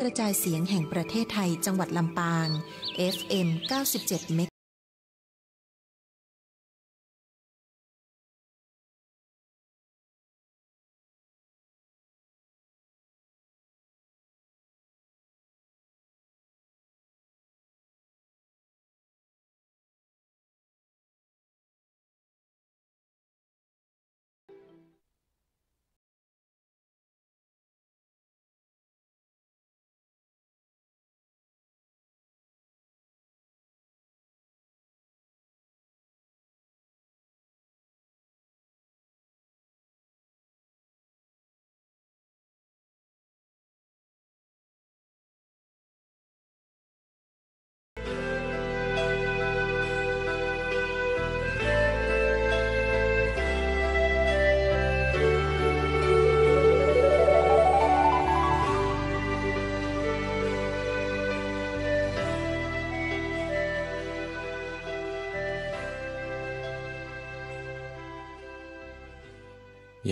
กระจายเสียงแห่งประเทศไทยจังหวัดลำปาง FM 97เม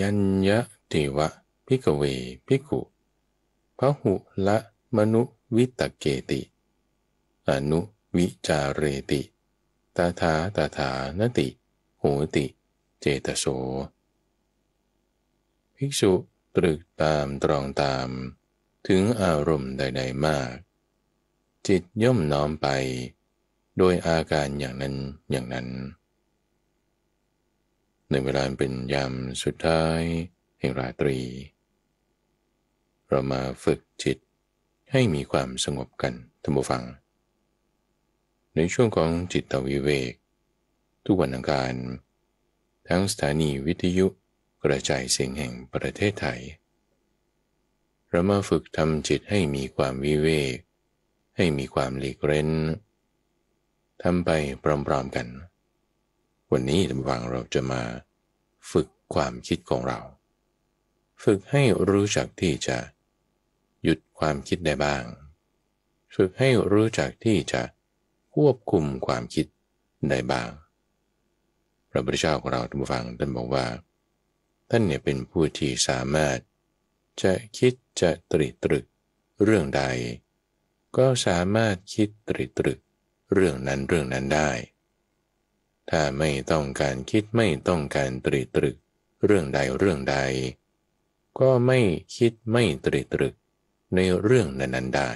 ยัญญะติวะพิกเวพิกุพหุละมนุวิตเกติ อนุวิจาเรติ ตาถาตาถานติ โหติเจตโสภิกษุตรึกตามตรองตามถึงอารมณ์ใดๆมาก จิตย่อมน้อมไป โดยอาการอย่างนั้นอย่างนั้นในเวลาเป็นยามสุดท้าย แห่งราตรี เรามาฝึกจิตให้มีความสงบกันท่านผู้ฟัง ในช่วงของจิตตวิเวก ทุกวันอังคาร ทั้งสถานีวิทยุ กระจายเสียงแห่งประเทศไทย เรามาฝึกทำจิตให้มีความวิเวก ให้มีความหลีกเร้นทำไปพร้อมๆกันวันนี้ท่านฟังเราจะมาฝึกความคิดของเรา ฝึกให้รู้จักที่จะหยุดความคิดได้บ้าง ฝึกให้รู้จักที่จะควบคุมความคิดได้บ้างพระพุทธเจ้าของเราท่านฟังท่านบอกว่า ท่านเนี่ยเป็นผู้ที่สามารถจะคิดจะตรีตรึกเรื่องใด ก็สามารถคิดตรีตรึกเรื่องนั้นเรื่องนั้นได้ถ้าไม่ต้องการคิดไม่ต้องการตรีตรึกเรื่องใดเรื่องใด ก็ไม่คิดไม่ตรีตรึกในเรื่องนั้นๆได้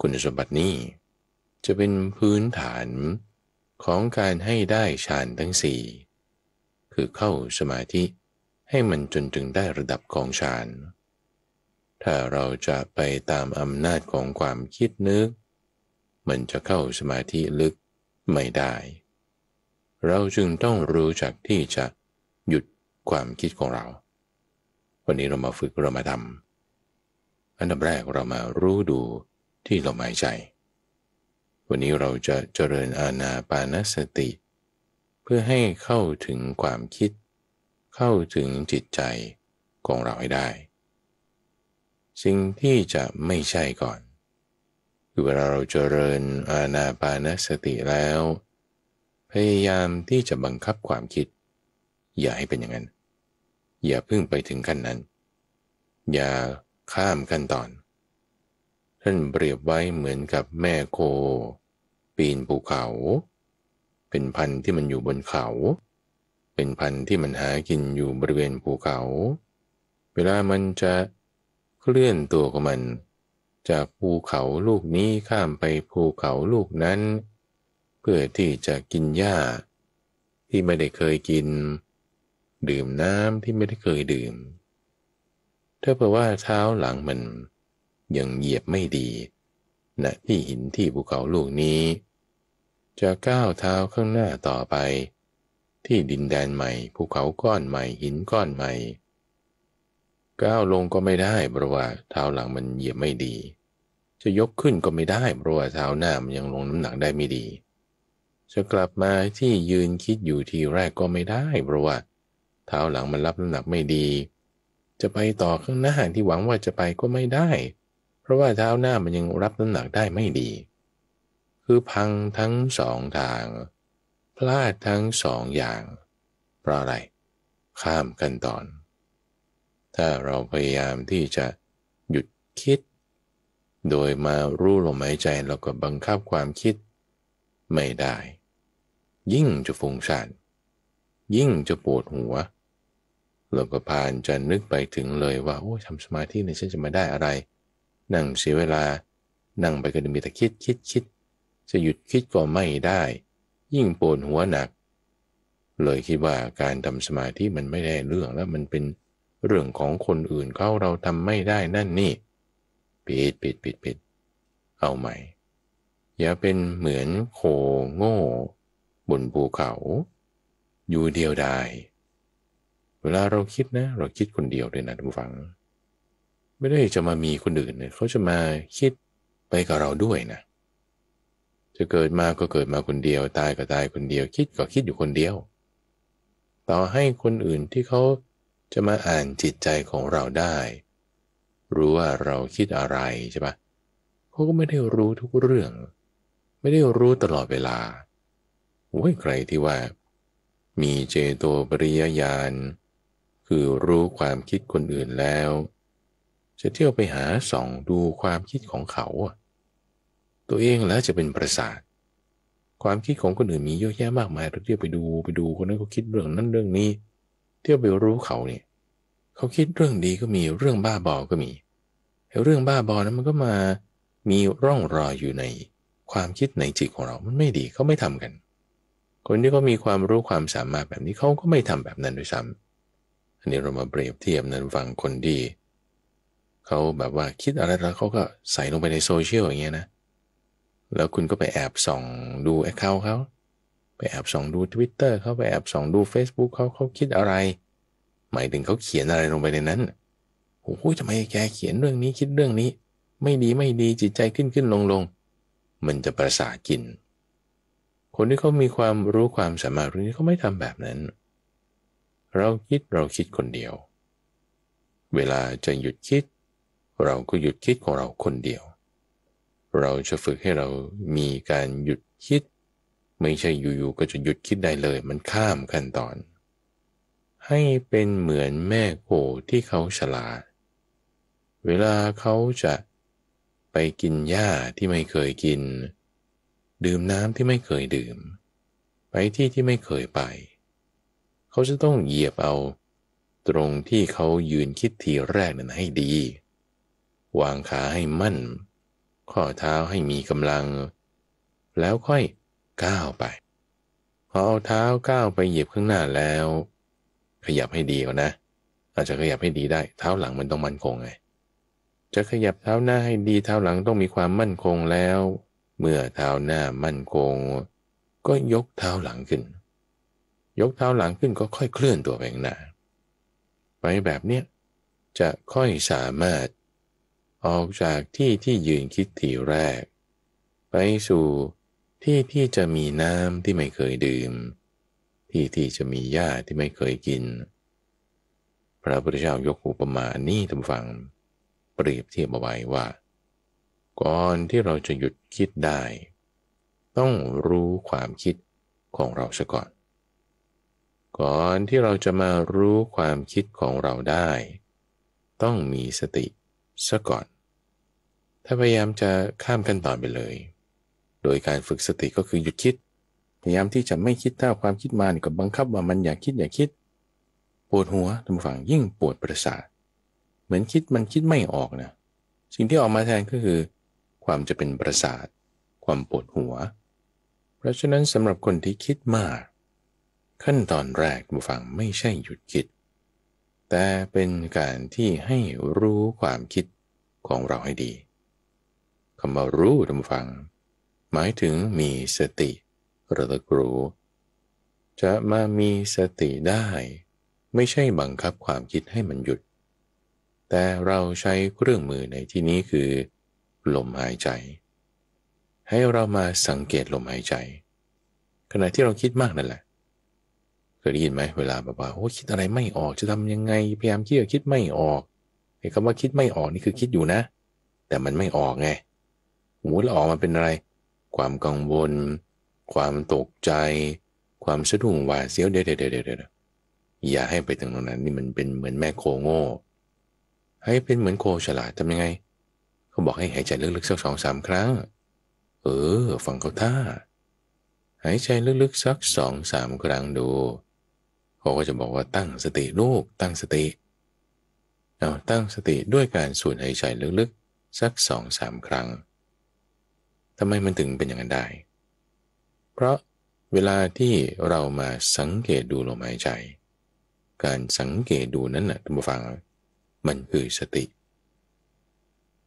คุณสมบัตินี้ จะเป็นพื้นฐานของการให้ได้ฌานทั้งสี่ คือเข้าสมาธิให้มันจนถึงได้ระดับของฌาน ถ้าเราจะไปตาม อำนาจของความคิดนึก มันจะเข้าสมาธิลึกไม่ได้เราจึงต้องรู้จักที่จะหยุดความคิดของเรา วันนี้เรามาฝึกเรามาทำอันดับแรกเรามารู้ดูที่ลมหายใจ วันนี้เราจะเจริญอาณาปานสติ เพื่อให้เข้าถึงความคิด เข้าถึงจิตใจของเราให้ได้ สิ่งที่จะไม่ใช่ก่อนคือเวลาเราเจริญอาณาปานสติแล้วพยายามที่จะบังคับความคิด อย่าให้เป็นอย่างนั้นอย่าพึ่งไปถึงขั้นนั้น อย่าข้ามขั้นตอน ท่านเปรียบไว้เหมือนกับแม่โค ปีนภูเขา เป็นพันธุ์ที่มันอยู่บนเขา เป็นพันธุ์ที่มันหากินอยู่บริเวณภูเขา เวลามันจะเคลื่อนตัวของมัน จากภูเขาลูกนี้ข้ามไปภูเขาลูกนั้นพื่อที่จะกินหญ้า ที่ไม่ได้เคยกิน ดื่มน้ำที่ไม่ได้เคยดื่มถ้าเผื่อว่าเท้าหลังมัน ยังเหยียบไม่ดีณนะที่หินที่ภูเขาลูกนี้ จะก้าวเท้าข้างหน้าต่อไป ที่ดินแดนใหม่ภูเขาก้อนใหม่หินก้อนใหม่ก้าวลงก็ไม่ได้เพราะว่าเท้าหลังมันเหยียบไม่ดี จะยกขึ้นก็ไม่ได้ เพราะว่าเท้าหน้ามันยังลงน้ำหนักได้ไม่ดีจะกลับมาที่ยืนคิดอยู่ทีแรกก็ไม่ได้ เพราะว่า เท้าหลังมันรับน้ำหนักไม่ดี จะไปต่อข้างหน้าที่หวังว่าจะไปก็ไม่ได้ เพราะว่าเท้าหน้ามันยังรับน้ำหนักได้ไม่ดี คือพังทั้งสองทาง พลาดทั้งสองอย่างเพราะอะไร ข้ามกันตอน ถ้าเราพยายามที่จะหยุดคิด โดยมารู้ลมหายใจแล้วก็บังคับความคิด ไม่ได้ยิ่งจะฟุ้งซ่านยิ่งจะปวดหัวเราก็พานจะนึกไปถึงเลยว่าโอ้ทำสมาธิในฉันจะมาได้อะไร นั่งเสียเวลานั่งไปก็จะมีแต่คิดคิดคิด จะหยุดคิดก็ไม่ได้ ยิ่งปวดหัวหนัก เลยคิดว่าการทำสมาธิมันไม่ได้เรื่องแล้วมันเป็นเรื่องของคนอื่นเขาเราทำไม่ได้นั่นนี่ ปิดปิดปิดปิดเอาใหม่ อย่าเป็นเหมือนโคโง่บนภูเขาอยู่เดียวดาย เวลาเราคิดนะเราคิดคนเดียวด้วยนะทุกฝัง ไม่ได้จะมามีคนอื่นเเขาจะมาคิดไปกับเราด้วยนะจะเกิดมาก็เกิดมาคนเดียว ตายก็ตายคนเดียว คิดก็คิดอยู่คนเดียว ต่อให้คนอื่นที่เขาจะมาอ่านจิตใจของเราได้ รู้ว่าเราคิดอะไรใช่ปะเขาก็ไม่ได้รู้ทุกเรื่อง ไม่ได้รู้ตลอดเวลาโอ้ยใครที่ว่ามีเจโตปริยญาณ คือรู้ความคิดคนอื่นแล้ว จะเที่ยวไปหาส่องดูความคิดของเขา ตัวเองแล้วจะเป็นประสาท ความคิดของคนอื่นมีเยอะแยะมากมายเราเที่ยวไปดูไปดูคนนั้นเขาคิดเรื่องนั้นเรื่องนี้ เที่ยวไปรู้เขาเนี่ยเขาคิดเรื่องดีก็มีเรื่องบ้าบอก็มี เรื่องบ้าบอนั้นมันก็มามีร่องรอยอยู่ในความคิดในจิตของเรา มันไม่ดีเขาไม่ทำกันคนที่เขามีความรู้ความสามารถแบบนี้เขาก็ไม่ทำแบบนั้นด้วยซ้ำ อันนี้เรามาเปรียบเทียบนั้นฟังคนดี เขาแบบว่าคิดอะไรแล้วเขาก็ใส่ลงไปในโซเชียลอย่างเงี้ยนะ แล้วคุณก็ไปแอบส่องดูแอคเคาท์เขาไปแอบส่องดู Twitter เขาไปแอบส่องดู Facebook เขาเขาคิดอะไร หมายถึงเขาเขียนอะไรลงไปในนั้น โอ้ยทำไมแกเขียนเรื่องนี้ คิดเรื่องนี้ ไม่ดีไม่ดีจิตใจขึ้นขึ้นลงลงมันจะประสากินคนที่เขามีความรู้ความสามารถตรงนี้เขาไม่ทำแบบนั้น เราคิดเราคิดคนเดียว เวลาจะหยุดคิด เราก็หยุดคิดของเราคนเดียว เราจะฝึกให้เรามีการหยุดคิด ไม่ใช่อยู่ๆก็จะหยุดคิดได้เลยมันข้ามขั้นตอน ให้เป็นเหมือนแม่โคที่เขาฉลาดเวลาเขาจะไปกินหญ้าที่ไม่เคยกินเดื่มน้ำที่ไม่เคยดื่ม ไปที่ที่ไม่เคยไป เขาจะต้องเหยียบเอา ตรงที่เขายืนคิดทีแรกนั้นให้ดี วางขาให้มั่น ข้อเท้าให้มีกำลัง แล้วค่อยก้าวไป พอเอาเท้าก้าวไปเหยียบข้างหน้าแล้ว ขยับให้ดีก่นะ อาจจะขยับให้ดีได้ เท้าหลังมันต้องมั่นคงไงจะขยับเท้าหน้าให้ดีเท้าหลังต้องมีความมั่นคงแล้วเมื่อเท้าหน้ามั่นคง ก็ยกเท้าหลังขึ้น ยกเท้าหลังขึ้นก็ค่อยเคลื่อนตัวไปข้างหน้าไปแบบเนี้ยจะค่อยสามารถ ออกจากที่ที่ยืนคิดทีแรก ไปสู่ที่ที่จะมีน้ำที่ไม่เคยดื่มที่ที่จะมีหญ้าที่ไม่เคยกิน พระพุทธเจ้ายกอุปมานี่ทำฟังเปรียบเทียบเอาไว้ว่าก่อนที่เราจะหยุดคิดได้ ต้องรู้ความคิดของเราซะก่อน ก่อนที่เราจะมารู้ความคิดของเราได้ ต้องมีสติซะก่อน ถ้าพยายามจะข้ามขั้นตอนไปเลย โดยการฝึกสติก็คือหยุดคิด พยายามที่จะไม่คิดถ้าความคิดมาเนี่ยก็บังคับว่ามันอย่าคิดอย่าคิดปวดหัวทำฝังยิ่งปวดประสาท เหมือนคิดมันคิดไม่ออกนะสิ่งที่ออกมาแทนก็คือความจะเป็นประสาทความปวดหัว เพราะฉะนั้นสำหรับคนที่คิดมาก ขั้นตอนแรกบุฟังไม่ใช่หยุดคิด แต่เป็นการที่ให้รู้ความคิดของเราให้ดีคำว่ารู้ทุกฟัง หมายถึงมีสติ ระลึกรู้จะมามีสติได้ ไม่ใช่บังคับความคิดให้มันหยุด แต่เราใช้เครื่องมือในที่นี้คือลมหายใจ ให้เรามาสังเกตลมหายใจ ขณะที่เราคิดมากนั่นแหละเคยได้ยินไหมเวลาแบบว่าโอ้คิดอะไรไม่ออกจะทำยังไงพยายามคิดคิดไม่ออกไอ้คำว่าคิดไม่ออกนี่คือคิดอยู่นะ แต่มันไม่ออกไงหมูล้วออกมาเป็นอะไร ความกังวล ความตกใจ ความสะดุ้งหวาดเสียวเด็ดเด็ดเด็ดอย่าให้ไปถึงตรงนั้นนี่มันเป็นเหมือนแม่โคโง่ให้เป็นเหมือน โคฉลาดทำยังไงเขาบอกให้หายใจลึกๆสักสองสามครั้ง เออฟังเขาท่าหายใจลึกๆสักสองสามครั้งดูเขาก็จะบอกว่าตั้งสติลูกตั้งสติเอาตั้งสติด้วยการสูดหายใจลึกๆสักสองสามครั้งทำไมมันถึงเป็นอย่างนั้นได้ เพราะเวลาที่เรามาสังเกตดูลมหายใจ การสังเกตดูนั้นนะ่ะท่านผู้ฟังมันคือสติ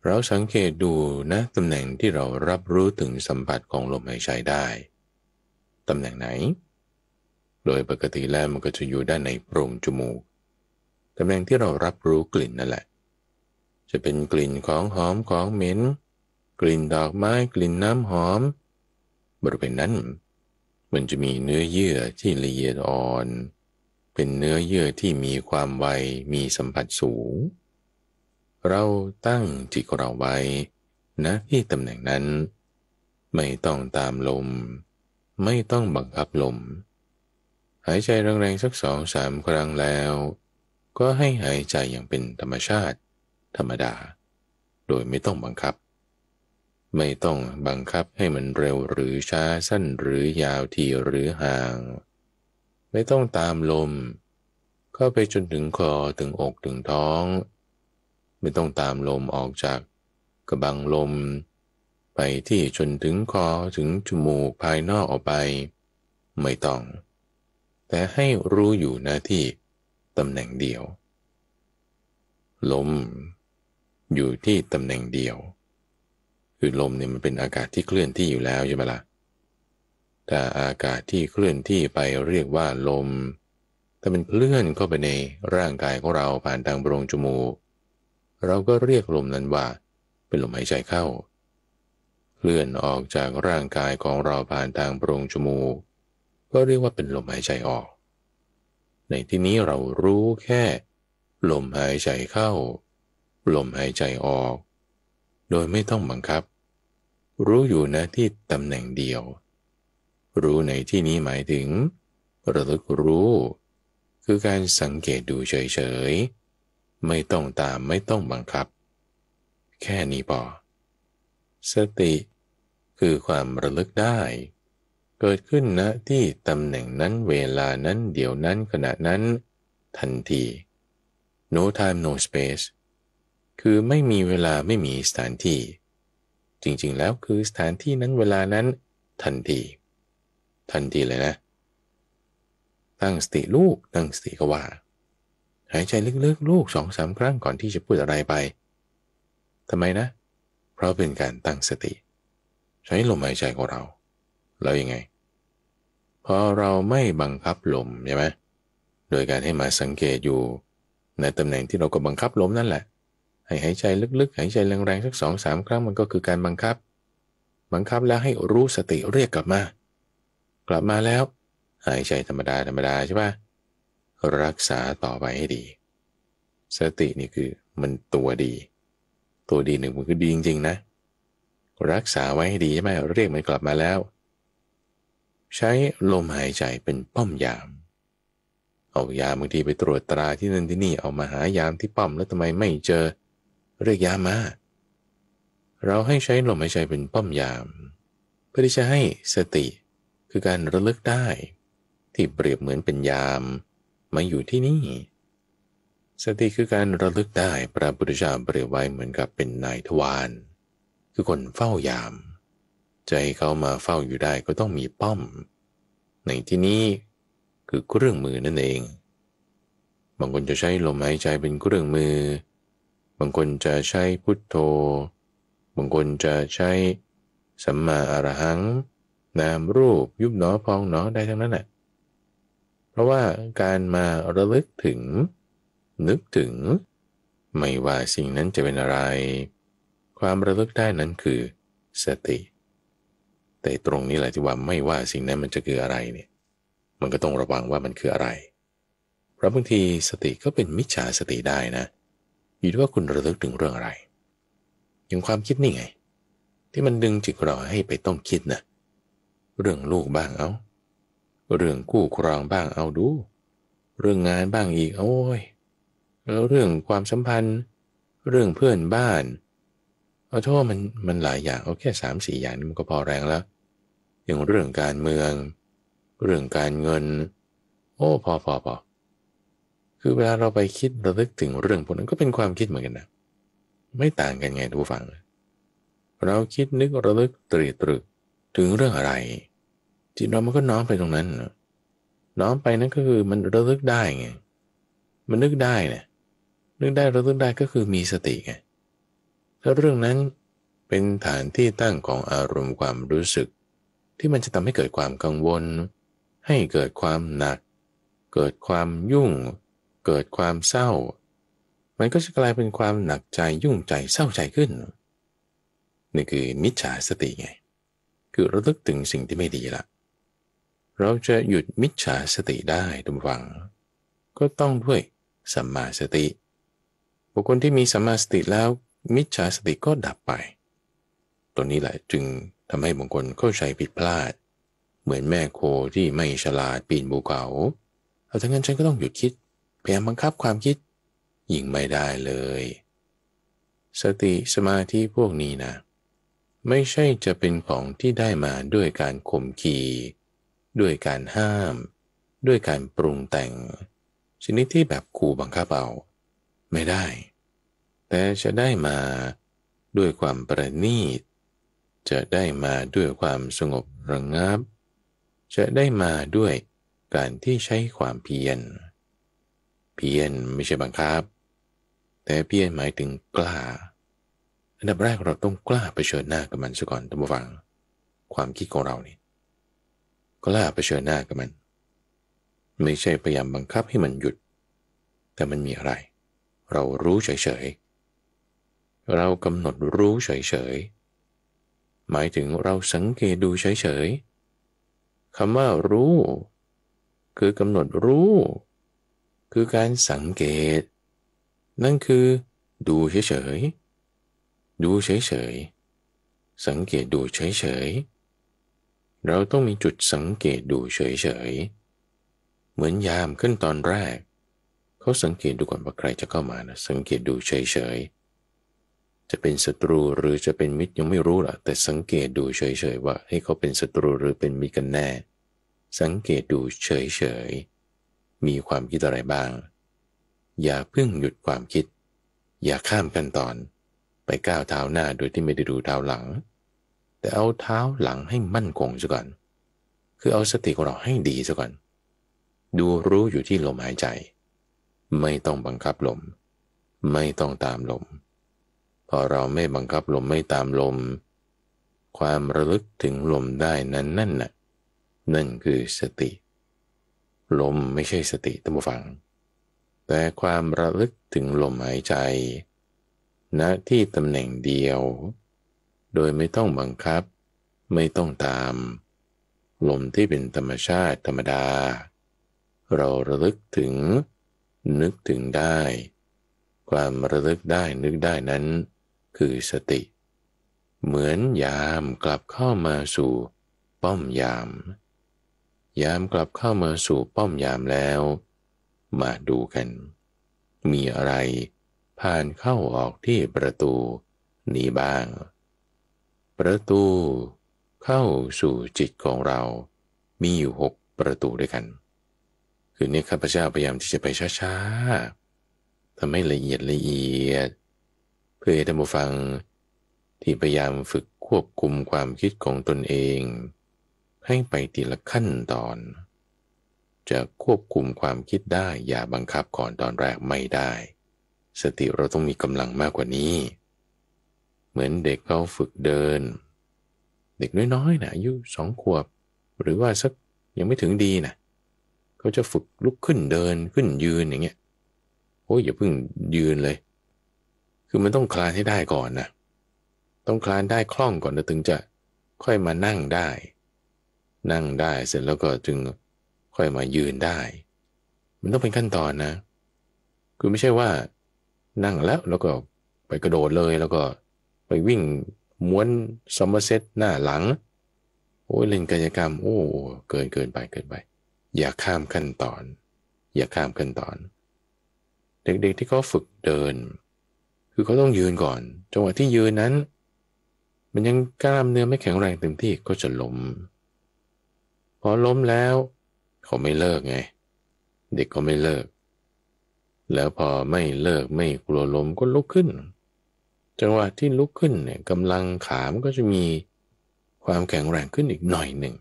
เราสังเกตดูนะตำแหน่งที่เรารับรู้ถึงสัมผัสของลมหายใจได้ตำแหน่งไหน โดยปกติแล้วมันก็จะอยู่ด้านในโพรงจมูกตำแหน่งที่เรารับรู้กลิ่นนั่นแหละ จะเป็นกลิ่นของหอมของเหม็นกลิ่นดอกไม้กลิ่นน้ำหอมบริเวณนั้นมันจะมีเนื้อเยื่อที่ละเอียดอ่อน เป็นเนื้อเยื่อที่มีความไวมีสัมผัสสูงเราตั้งจิตของเราไว้นะที่ตำแหน่งนั้น ไม่ต้องตามลม ไม่ต้องบังคับลม หายใจแรงๆสักสองสามครั้งแล้ว ก็ให้หายใจอย่างเป็นธรรมชาติ ธรรมดา โดยไม่ต้องบังคับ ไม่ต้องบังคับให้มันเร็วหรือช้าสั้นหรือยาวทีหรือห่าง ไม่ต้องตามลม เข้าไปจนถึงคอถึงอกถึงท้องไม่ต้องตามลมออกจากกระบังลม ไปที่จนถึงคอ ถึงจมูกภายนอกออกไป ไม่ต้อง แต่ให้รู้อยู่หน้าที่ตำแหน่งเดียว ลม อยู่ที่ตำแหน่งเดียว คือลมเนี่ยมันเป็นอากาศที่เคลื่อนที่อยู่แล้วใช่ไหมละ่ะแต่อากาศที่เคลื่อนที่ไปเรียกว่าลมแต่มันเคลื่อนเข้าไปในร่างกายของเราผ่านทางโพรงจมูกเราก็เรียกลมนั้นว่า เป็นลมหายใจเข้า เคลื่อนออกจากร่างกายของเราผ่านทางโพรงจมูกก็เรียกว่าเป็นลมหายใจออก ในที่นี้เรารู้แค่ ลมหายใจเข้าลมหายใจออก โดยไม่ต้องบังคับรู้อยู่นะที่ตำแหน่งเดียว รู้ในที่นี้หมายถึงระลึกรู้ คือการสังเกตดูเฉยๆไม่ต้องตามไม่ต้องบังคับ แค่นี้พอสติ คือความระลึกได้ เกิดขึ้นณนะที่ตำแหน่งนั้นเวลานั้น เดี๋ยวนั้นขณะนั้น ทันที no time no space คือไม่มีเวลาไม่มีสถานที่ จริงๆแล้วคือสถานที่นั้นเวลานั้น ทันทีทันทีเลยนะ ตั้งสติลูก ตั้งสติก็ว่าหายใจลึก ๆ ลูกสองสามครั้งก่อนที่จะพูดอะไรไป ทำไมนะ เพราะเป็นการตั้งสติ ใช้ลมหายใจของเรา แล้วยังไงพอเราไม่บังคับลมใช่ไหมโดยการให้มาสังเกตอยู่ในตำแหน่งที่เราก็บังคับลมนั่นแหละ ให้หายใจลึกๆ หายใจแรงๆ สักสองสามครั้ง มันก็คือการบังคับ บังคับแล้วให้รู้สติเรียกกลับมา กลับมาแล้วหายใจธรรมดาธรรมดาใช่ปะ่ะรักษาต่อไปให้ดี สตินี่คือมันตัวดี ตัวดีหนึ่งมันคือดีจริงๆนะ รักษาไว้ให้ดีใช่ไหมเรียกมันกลับมาแล้ว ใช้ลมหายใจเป็นป้อมยาม เอายามบางทีไปตรวจตราที่นั่นที่นี่เอามาหายามที่ป้อมแล้วทำไมไม่เจอเรียกยามมาเราให้ใช้ลมหายใจเป็นป้อมยาม เพื่อที่จะให้สติคือการระลึกได้ ที่เปรียบเหมือนเป็นยามมาอยู่ที่นี่ สติคือการระลึกได้พระพุทธเจ้าเปรียบไว้เหมือนกับเป็นนายทวาร คือคนเฝ้ายามให้เขามาเฝ้าอยู่ได้ก็ต้องมีป้อม ในที่นี้คือเครื่องมือนั่นเอง บางคนจะใช้ลมหายใจเป็นเครื่องมือ บางคนจะใช้พุทโธ บางคนจะใช้สัมมาอรหัง นามรูปยุบหนอพองหนอได้ทั้งนั้นแหละเพราะว่าการมาระลึกถึง นึกถึงไม่ว่าสิ่งนั้นจะเป็นอะไร ความระลึกได้นั้นคือสติ แต่ตรงนี้แหละที่ว่าไม่ว่าสิ่งนั้นมันจะคืออะไรเนี่ยมันก็ต้องระวังว่ามันคืออะไร เพราะบางทีสติก็เป็นมิจฉาสติได้นะอยู่ที่ว่าคุณระลึกถึงเรื่องอะไรอย่างความคิดนี่ไงที่มันดึงจิตเราให้ไปต้องคิดนะเรื่องลูกบ้างเอา้าเรื่องคู่ครองบ้างเอาดู เรื่องงานบ้างอีกโอ้ยแล้วเรื่องความสัมพันธ์ เรื่องเพื่อนบ้านเอาโทษมันมันหลายอย่างเอาแค่สามสี่อย่างนี่มันก็พอแรงแล้ว อย่างเรื่องการเมือง เรื่องการเงิน โอ้ พอพอพอคือเวลาเราไปคิด ระลึกถึงเรื่องพวกนั้นก็เป็นความคิดเหมือนกันนะไม่ต่างกันไงทุกฝังเราคิดนึกระลึกตรีตรึกถึงเรื่องอะไรจิตเรามันก็น้อมไปตรงนั้น น้อมไปนั่นก็คือมันระลึกได้ไง มันนึกได้น่ะนึกได้ระลึกได้ก็คือมีสติไงถ้าเรื่องนั้น เป็นฐานที่ตั้งของอารมณ์ความรู้สึก ที่มันจะทำให้เกิดความกังวล ให้เกิดความหนัก เกิดความยุ่ง เกิดความเศร้า มันก็จะกลายเป็นความหนักใจยุ่งใจเศร้าใจขึ้น นี่คือมิจฉาสติไง คือระลึกถึงสิ่งที่ไม่ดีละเราจะหยุดมิจฉาสติได้ทุกฝัง ก็ต้องด้วยสัมมาสติ บุคคลที่มีสัมมาสติแล้วมิจฉาสติก็ดับไป ตัวนี้แหละจึงทำให้บางคนเข้าใจผิดพลาด เหมือนแม่โคที่ไม่ฉลาดปีนบูเขาเอาทั้งนั้นฉันก็ต้องหยุดคิดพยายามบังคับความคิดยิ่งไม่ได้เลย สติสมาธิพวกนี้นะไม่ใช่จะเป็นของที่ได้มาด้วยการข่มขีด้วยการห้าม ด้วยการปรุงแต่งชนิดที่แบบขู่บังคับเอาไม่ได้ แต่จะได้มาด้วยความประณีต จะได้มาด้วยความสงบระงงับ จะได้มาด้วยการที่ใช้ความเพียรเพียรไม่ใช่บังคับ แต่เพียรหมายถึงกล้า อันดับแรกเราต้องกล้าเผชิญหน้ากับมันซะก่อนตั้งฟัง ความคิดของเรานี่ก็ล่าเผชิญหน้ากับมัน ไม่ใช่พยายามบังคับให้มันหยุด แต่มันมีอะไร เรารู้เฉย ๆ เรากำหนดรู้เฉย ๆ หมายถึงเราสังเกตดูเฉย ๆคำว่ารู้ คือกำหนดรู้คือการสังเกต นั่นคือดูเฉย ๆ ดูเฉย ๆ สังเกตดูเฉย ๆเราต้องมีจุดสังเกตดูเฉยๆเหมือนยามขึ้นตอนแรก เขาสังเกตดูก่อนว่าใครจะเข้ามานะสังเกตดูเฉยๆจะเป็นศัตรูหรือจะเป็นมิตรยังไม่รู้ล่ะ แต่สังเกตดูเฉยๆว่า ให้เขาเป็นศัตรูหรือเป็นมิตรกันแน่ สังเกตดูเฉยๆมีความคิดอะไรบ้าง อย่าเพิ่งหยุดความคิด อย่าข้ามกันตอน ไปก้าวเท้าหน้าโดยที่ไม่ได้ดูเท้าหลังแต่เอาเท้าหลังให้มั่นคงซะก่อน คือเอาสติของเราให้ดีซะก่อน ดูรู้อยู่ที่ลมหายใจ ไม่ต้องบังคับลม ไม่ต้องตามลม พอเราไม่บังคับลมไม่ตามลม ความระลึกถึงลมได้นั้นนั่นน่ะ นั่นคือสติ ลมไม่ใช่สติตั้งฟัง แต่ความระลึกถึงลมหายใจณนะที่ตำแหน่งเดียวโดยไม่ต้องบังคับ ไม่ต้องตาม ลมที่เป็นธรรมชาติธรรมดา เราระลึกถึงนึกถึงได้ ความระลึกได้นึกได้นั้น คือสติ เหมือนยามกลับเข้ามาสู่ป้อมยาม ยามกลับเข้ามาสู่ป้อมยามแล้ว มาดูกัน มีอะไรผ่านเข้าออกที่ประตูนี้บ้างประตูเข้าสู่จิตของเรามีอยู่หกประตูด้วยกัน คือนี่ข้าพเจ้าพยายามที่จะไปช้าๆทำให้ละเอียดละเอียด เพื่อให้ท่านผู้ฟัง ที่พยายามฝึกควบคุมความคิดของตนเอง ให้ไปทีละขั้นตอน จะควบคุมความคิดได้ อย่าบังคับก่อนตอนแรกไม่ได้ สติเราต้องมีกำลังมากกว่านี้เหมือนเด็กเขาฝึกเดิน เด็กน้อยๆนะอายุสองขวบ หรือว่าสักยังไม่ถึงดีนะเขาจะฝึกลุกขึ้นเดินขึ้นยืนอย่างเงี้ย โอ้ยอย่าเพิ่งยืนเลย คือมันต้องคลานให้ได้ก่อนนะต้องคลานได้คล่องก่อนนะถึงจะค่อยมานั่งได้ นั่งได้เสร็จแล้วก็จึงค่อยมายืนได้ มันต้องเป็นขั้นตอนนะคือไม่ใช่ว่านั่งแล้วแล้วก็ไปกระโดดเลยแล้วก็ไปวิ่งม้วนสมเ์เซตหน้าหลังโอ้ยเล่นกายกรรมโอ้ เกินเกินไปเกินไป อย่าข้ามขั้นตอน อย่าข้ามขั้นตอน เด็กๆที่เขาฝึกเดิน คือเขาต้องยืนก่อน จังหวะที่ยืนนั้น มันยังกล้ามเนื้อไม่แข็งแรงเต็มที่ก็จะล้มพอล้มแล้ว เขาไม่เลิกไง เด็กก็ไม่เลิก แล้วพอไม่เลิกไม่กลัวล้มก็ลุกขึ้นจังหวะที่ลุกขึ้นเนี่ยกำลังขา มันก็จะมีความแข็งแรงขึ้นอีกหน่อยหนึ่ง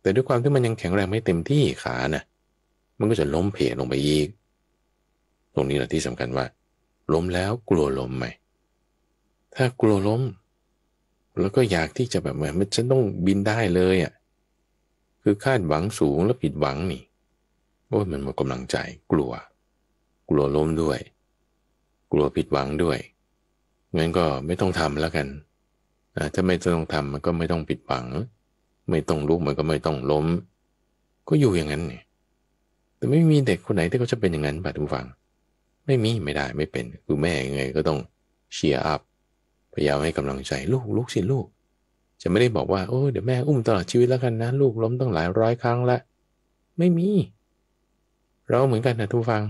แต่ด้วยความที่มันยังแข็งแรงไม่เต็มที่ขานะ่ะ มันก็จะล้มเพลลงไปอีก ตรงนี้แหละที่สำคัญว่า ล้มแล้วกลัวล้มไหม ถ้ากลัวล้ม แล้วก็อยากที่จะแบบเหมือนมันฉันต้องบินได้เลยอะ่ะ คือคาดหวังสูงแล้วผิดหวังนี่โอ้มันหมดกำลังใจกลัว กลัวล้มด้วย กลัวผิดหวังด้วยงั้นก็ไม่ต้องทำแล้วกันถ้าไม่ต้องทำมันก็ไม่ต้องปิดวัง ไม่ต้องลุกมันก็ไม่ต้องล้ม ก็อยู่อย่างนั้นไนี่แต่ไม่มีเด็กคนไหนที่เขาจะเป็นอย่างนั้นป่ะทุกฝัง ไม่มีไม่ได้ไม่เป็นคือแม่ยังไง ก็ต้องเชียร์อัพพยายามให้กำลังใจลูกลูกสิลูก จะไม่ได้บอกว่าโอ้เดี๋ยวแม่อุ้มตลอดชีวิตแล้วกันนะลูกล้มต้องหลายร้อยครั้งละไม่มี เราเหมือนกันนะทุกฟัง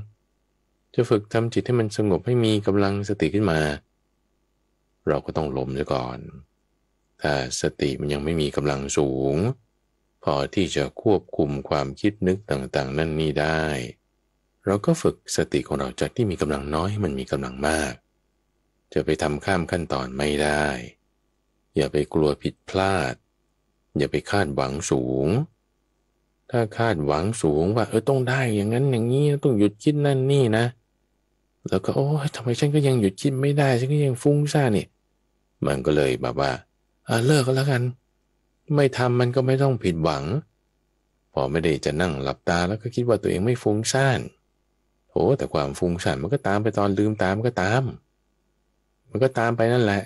จะฝึกทำจิตให้มันสงบให้มีกำลังสติขึ้นมาเราก็ต้องล้มซะก่อนถ้าสติมันยังไม่มีกำลังสูง พอที่จะควบคุมความคิดนึกต่างๆ นั่นนี่ได้ เราก็ฝึกสติของเราจากที่มีกำลังน้อยมันมีกำลังมาก จะไปทำข้ามขั้นตอนไม่ได้ อย่าไปกลัวผิดพลาด อย่าไปคาดหวังสูง ถ้าคาดหวังสูงว่าเออต้องได้ อย่างนั้นอย่างนี้ต้องหยุดคิดนั่นนี่นะ แล้วก็โอ้ทำไมฉันก็ยังหยุดคิดไม่ได้ ฉันก็ยังฟุ้งซ่านนี่มันก็เลยแบบว่าเลิกแล้วกัน ไม่ทำมันก็ไม่ต้องผิดหวัง พอไม่ได้จะนั่งหลับตาแล้วก็คิดว่าตัวเองไม่ฟุ้งซ่านโอ้แต่ความฟุ้งซ่านมันก็ตามไปตอนลืมตามันก็ตาม มันก็ตามไปนั่นแหละ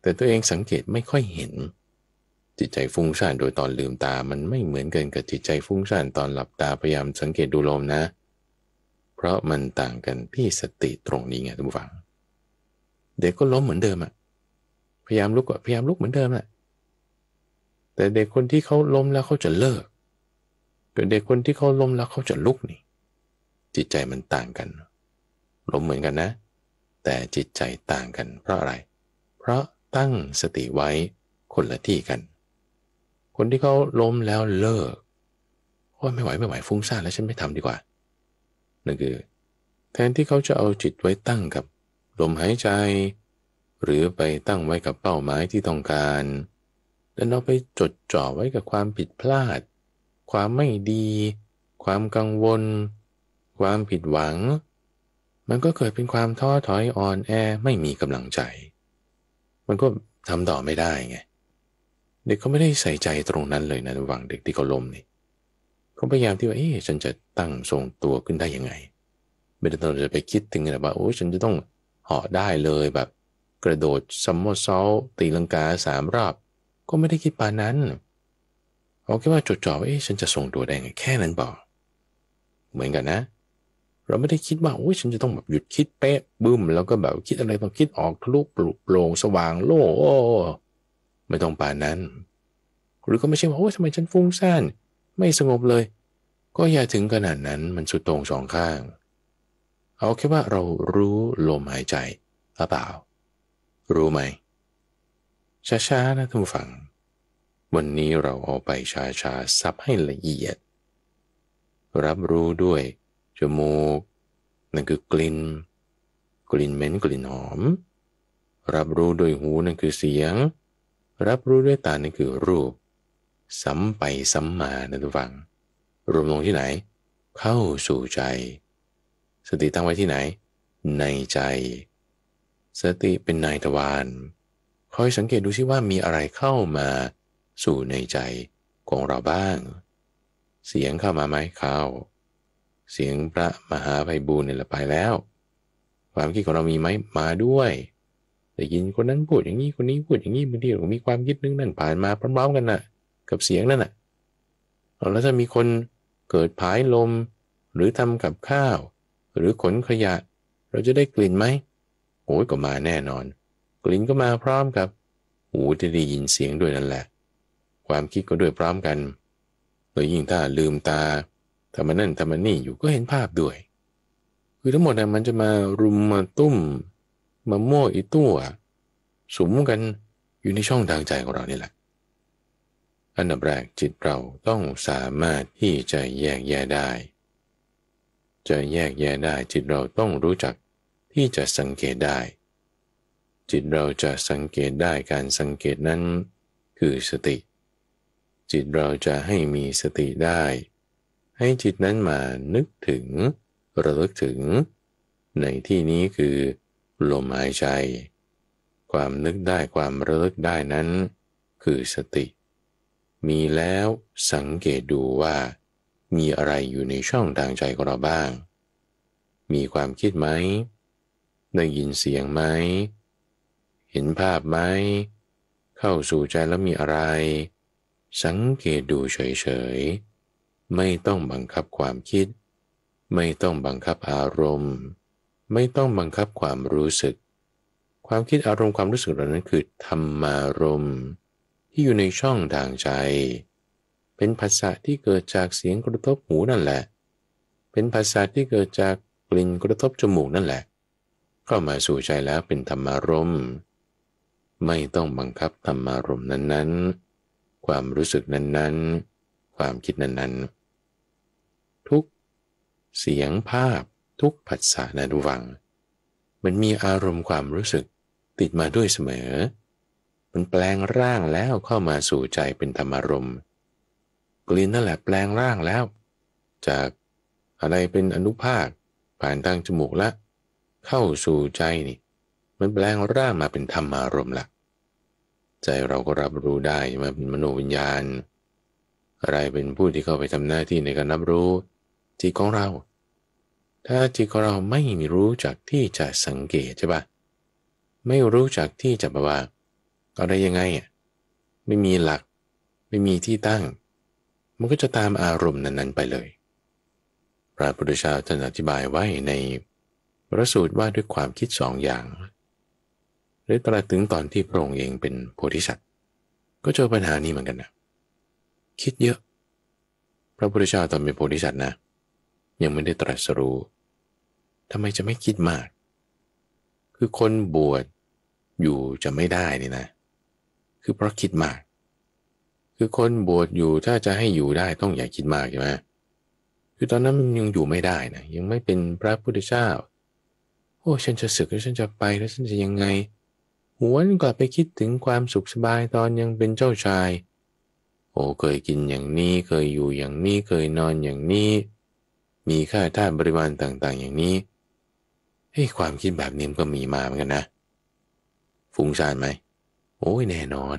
แต่ตัวเองสังเกตไม่ค่อยเห็น จิตใจฟุ้งซ่านโดยตอนลืมตามันไม่เหมือนกันกับจิตใจฟุ้งซ่านตอนหลับตาพยายาม สังเกตดูลมนะ เพราะมันต่างกันที่สติตรงนี้ไงทุกฝังเด็กก็ล้มเหมือนเดิมอ่ะพยายามลุกก็พยายามลุกเหมือนเดิมแหละแต่เด็กคนที่เขาล้มแล้วเขาจะเลิกกับเด็กคนที่เขาล้มแล้วเขาจะลุกนี่ จิตใจมันต่างกันล้มเหมือนกันนะ แต่จิตใจต่างกัน เพราะอะไร เพราะตั้งสติไว้คนละที่กัน คนที่เขาล้มแล้วเลิกว่าไม่ไหวไม่ไหวฟุ้งซ่านแล้วฉันไม่ทำดีกว่านั่นคือ แทนที่เขาจะเอาจิตไว้ตั้งกับลมหายใจหรือไปตั้งไว้กับเป้าหมายที่ต้องการแต่เราไปจดจ่อไว้กับความผิดพลาด ความไม่ดี ความกังวล ความผิดหวัง มันก็เกิดเป็นความท้อถอยอ่อนแอไม่มีกำลังใจ มันก็ทำต่อไม่ได้ไง เด็กเขาไม่ได้ใส่ใจตรงนั้นเลยนะระหว่างเด็กที่เขาล้มนี่ เขาพยายามที่ว่าเอ๊ะฉันจะตั้งทรงตัวขึ้นได้ยังไง ไม่ได้องจะไปคิดถึงแบบว่าโอ้ฉันจะต้องเหาะได้เลยแบบกระโดดซมมิเซอลตีลังกาสามรอบก็ไม่ได้คิดปานนั้นเอาแค่ว่าจดจ่อว่าเอ๊ะฉันจะส่งตัวได้ไงแค่นั้นบอกเหมือนกันนะ เราไม่ได้คิดว่าโอ้ยฉันจะต้องแบบหยุดคิดเป๊ะบึ้ม แล้วก็แบบคิดอะไรต้องคิดออกทะลุปลุกโปร่งสว่างโล่โอ้ไม่ต้องป่านนั้นหรือก็ไม่ใช่ว่าโอ้ยทำไมฉันฟุ้งซ่านไม่สงบเลย ก็อย่าถึงขนาดนั้นมันสุดตรงสองข้าง เอาแค่ว่าเรารู้ลมหายใจหรือเปล่ารู้ไหมช้าๆนะท่านผู้ฟังวันนี้เราเอาไปช้าๆ ซับให้ละเอียด รับรู้ด้วยจมูกนั่นคือกลิ่น กลิ่นเหม็นกลิ่นหอม รับรู้ด้วยหูนั่นคือเสียง รับรู้ด้วยตานั่นคือรูปซ้ำไปซ้ำมานะทุกฝัง รวมลงที่ไหน เข้าสู่ใจ สติตั้งไว้ที่ไหน ในใจสติเป็นนายทวารคอยสังเกตดูซิว่ามีอะไรเข้ามาสู่ในใจของเราบ้าง เสียงเข้ามาไหมเข้าเสียงพระมหาไพบูลเนี่ยละไปแล้ว ความคิดของเรามีไหมมาด้วยไต้ยินคนนั้นพูดอย่างนี้คนนี้พูดอย่างนี้บางทีเรามีความคิดนึงนั่น ผ่านมาพร้อมๆกันนะ่ะกับเสียงนั่นนะ่ะแล้วถ้ามีคนเกิดผายลม หรือทำกับข้าว หรือขนขยะเราจะได้กลิ่นไหมโอ้ยก็มาแน่นอน กลิ่นก็มาพร้อมกับ หูที่ได้ยินเสียงด้วยนั่นแหละ ความคิดก็ด้วยพร้อมกันโดยยิ่งถ้าลืมตาทำมันนั่นทำมันนี่อยู่ก็เห็นภาพด้วยคือทั้งหมดนะมันจะมารุมมาตุ้มมาโม่อีตัวสมกันอยู่ในช่องทางใจของเรานี่แหละ อันดับแรกจิตเราต้องสามารถที่จะแยกแยะได้จะแยกแยะได้จิตเราต้องรู้จักที่จะสังเกตได้ จิตเราจะสังเกตได้ การสังเกตนั้นคือสติ จิตเราจะให้มีสติได้ ให้จิตนั้นมานึกถึง ระลึกถึง ในที่นี้คือ ลมหายใจ ความนึกได้ ความระลึกได้นั้น คือสติ มีแล้วสังเกตดูว่า มีอะไรอยู่ในช่องทางใจของเราบ้าง มีความคิดไหมได้ยินเสียงไหม เห็นภาพไหม เข้าสู่ใจแล้วมีอะไร สังเกตดูเฉยๆไม่ต้องบังคับความคิด ไม่ต้องบังคับอารมณ์ ไม่ต้องบังคับความรู้สึก ความคิดอารมณ์ความรู้สึกเหล่านั้นคือธรรมารมณ์ ที่อยู่ในช่องทางใจ เป็นภาษาที่เกิดจากเสียงกระทบหูนั่นแหละ เป็นภาษาที่เกิดจากกลิ่นกระทบจมูกนั่นแหละกข้ามาสู่ใจแล้วเป็นธรรมารมณ์ ไม่ต้องบังคับธรรมารมณ์นั้น ๆ ความรู้สึกนั้นๆ ความคิดนั้น ๆ ทุก เสียงภาพทุกผัสสะนานุวัง มันมีอารมณ์ความรู้สึกติดมาด้วยเสมอ มันแปลงร่างแล้วเข้ามาสู่ใจเป็นธรรมารมณ์ กลิ่นนั่นแหละแปลงร่างแล้ว จากอะไรเป็นอนุภาคผ่านทางจมูกละเข้าสู่ใจนี่ มันแปลงร่างมาเป็นธรรมารมณ์ละ ใจเราก็รับรู้ได้มาเป็นมโนวิญญาณ อะไรเป็นผู้ที่เข้าไปทำหน้าที่ในการรับรู้จิตของเรา ถ้าจิตของเราไม่รู้จักที่จะสังเกตใช่ปะไม่รู้จักที่จะบบว่า ก็ได้ยังไงอ่ะไม่มีหลัก ไม่มีที่ตั้ง มันก็จะตามอารมณ์นั้น ๆไปเลย พระพุทธเจ้าท่านอธิบายไว้ในพระสูตรว่าด้วยความคิดสองอย่างรือตรัสถึงตอนที่พระองค์เองเป็นโพธิสัตว์ก็เจอปัญหานี้เหมือนกันนะคิดเยอะ พระพุทธเจ้าตอนเป็นโพธิสัตว์นะ ยังไม่ได้ตรัสรู้ทำไมจะไม่คิดมาก คือคนบวชอยู่จะไม่ได้นี่นะ คือเพราะคิดมาก คือคนบวชอยู่ถ้าจะให้อยู่ได้ต้องอย่าคิดมากใช่ไหมคือตอนนั้นมันยังอยู่ไม่ได้นะ ยังไม่เป็นพระพุทธเจ้าโอ้ฉันจะสึกแล้วฉันจะไปแล้วฉันจะยังไง หวนกลับไปคิดถึงความสุขสบายตอนยังเป็นเจ้าชาย โอ้เคยกินอย่างนี้เคยอยู่อย่างนี้เคยนอนอย่างนี้ มีค่าท่าบริวารต่างๆอย่างนี้ เฮ้ยความคิดแบบนี้นก็มีมาเหมือนกันนะฟุ้งซ่านไหม โอ้ยแน่นอน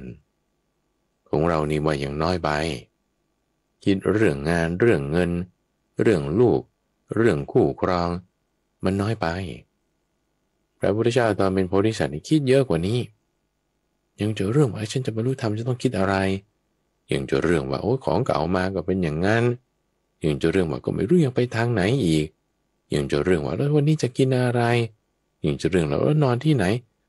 ของเรานี่ว่าอย่างน้อยไป คิดเรื่องงาน เรื่องเงิน เรื่องลูก เรื่องคู่ครอง มันน้อยไปพระพุทธเจ้าตอนเป็นโพธิสัตว์คิดเยอะกว่านี้ ยังจะเรื่องว่าฉันจะบรรลุธรรมจะต้องคิดอะไรยังจะเรื่องว่าโอ้ของเก่ามาก็เป็นอย่างนั้นยังจะเรื่องว่าก็ไม่รู้ยังไปทางไหนอีกยังจะเรื่องว่าแล้ววันนี้จะกินอะไรยังจะเรื่องแล้วนอนที่ไหน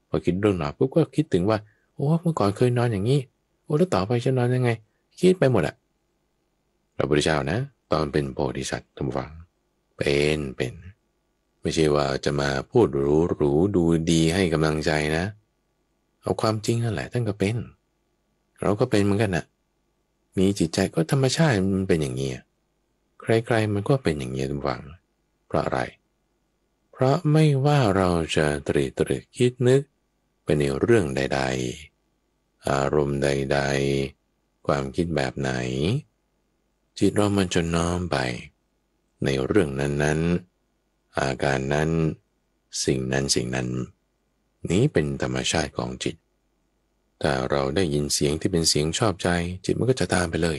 พอคิดเรื่องนอนปุ๊บก็คิดถึงว่าโอ้เมื่อก่อนเคยนอนอย่างนี้ โอ้แล้วต่อไปจะนอนยังไง คิดไปหมดอะพระพุทธเจ้านะ ตอนเป็นโพธิสัตว์ทุกฝัง เป็น เป็นไม่ใช่ว่าจะมาพูดหรูหรูดูดีให้กำลังใจนะเอาความจริงนั่นแหละท่านก็เป็น เราก็เป็นเหมือนกันนะ่ะ มีจิตใจก็ธรรมชาติมันเป็นอย่างนี้ใครๆมันก็เป็นอย่างนี้ทุกฝังเพราะอะไรเพราะไม่ว่าเราจะตรีตรึกคิดนึกไปในเรื่องใด ๆ อารมณ์ใดๆ ความคิดแบบไหน จิตเรา มันจะน้อมไปในเรื่องนั้นๆอาการนั้น สิ่งนั้นสิ่งนั้น นี้เป็นธรรมชาติของจิต แต่เราได้ยินเสียงที่เป็นเสียงชอบใจ จิตมันก็จะตามไปเลย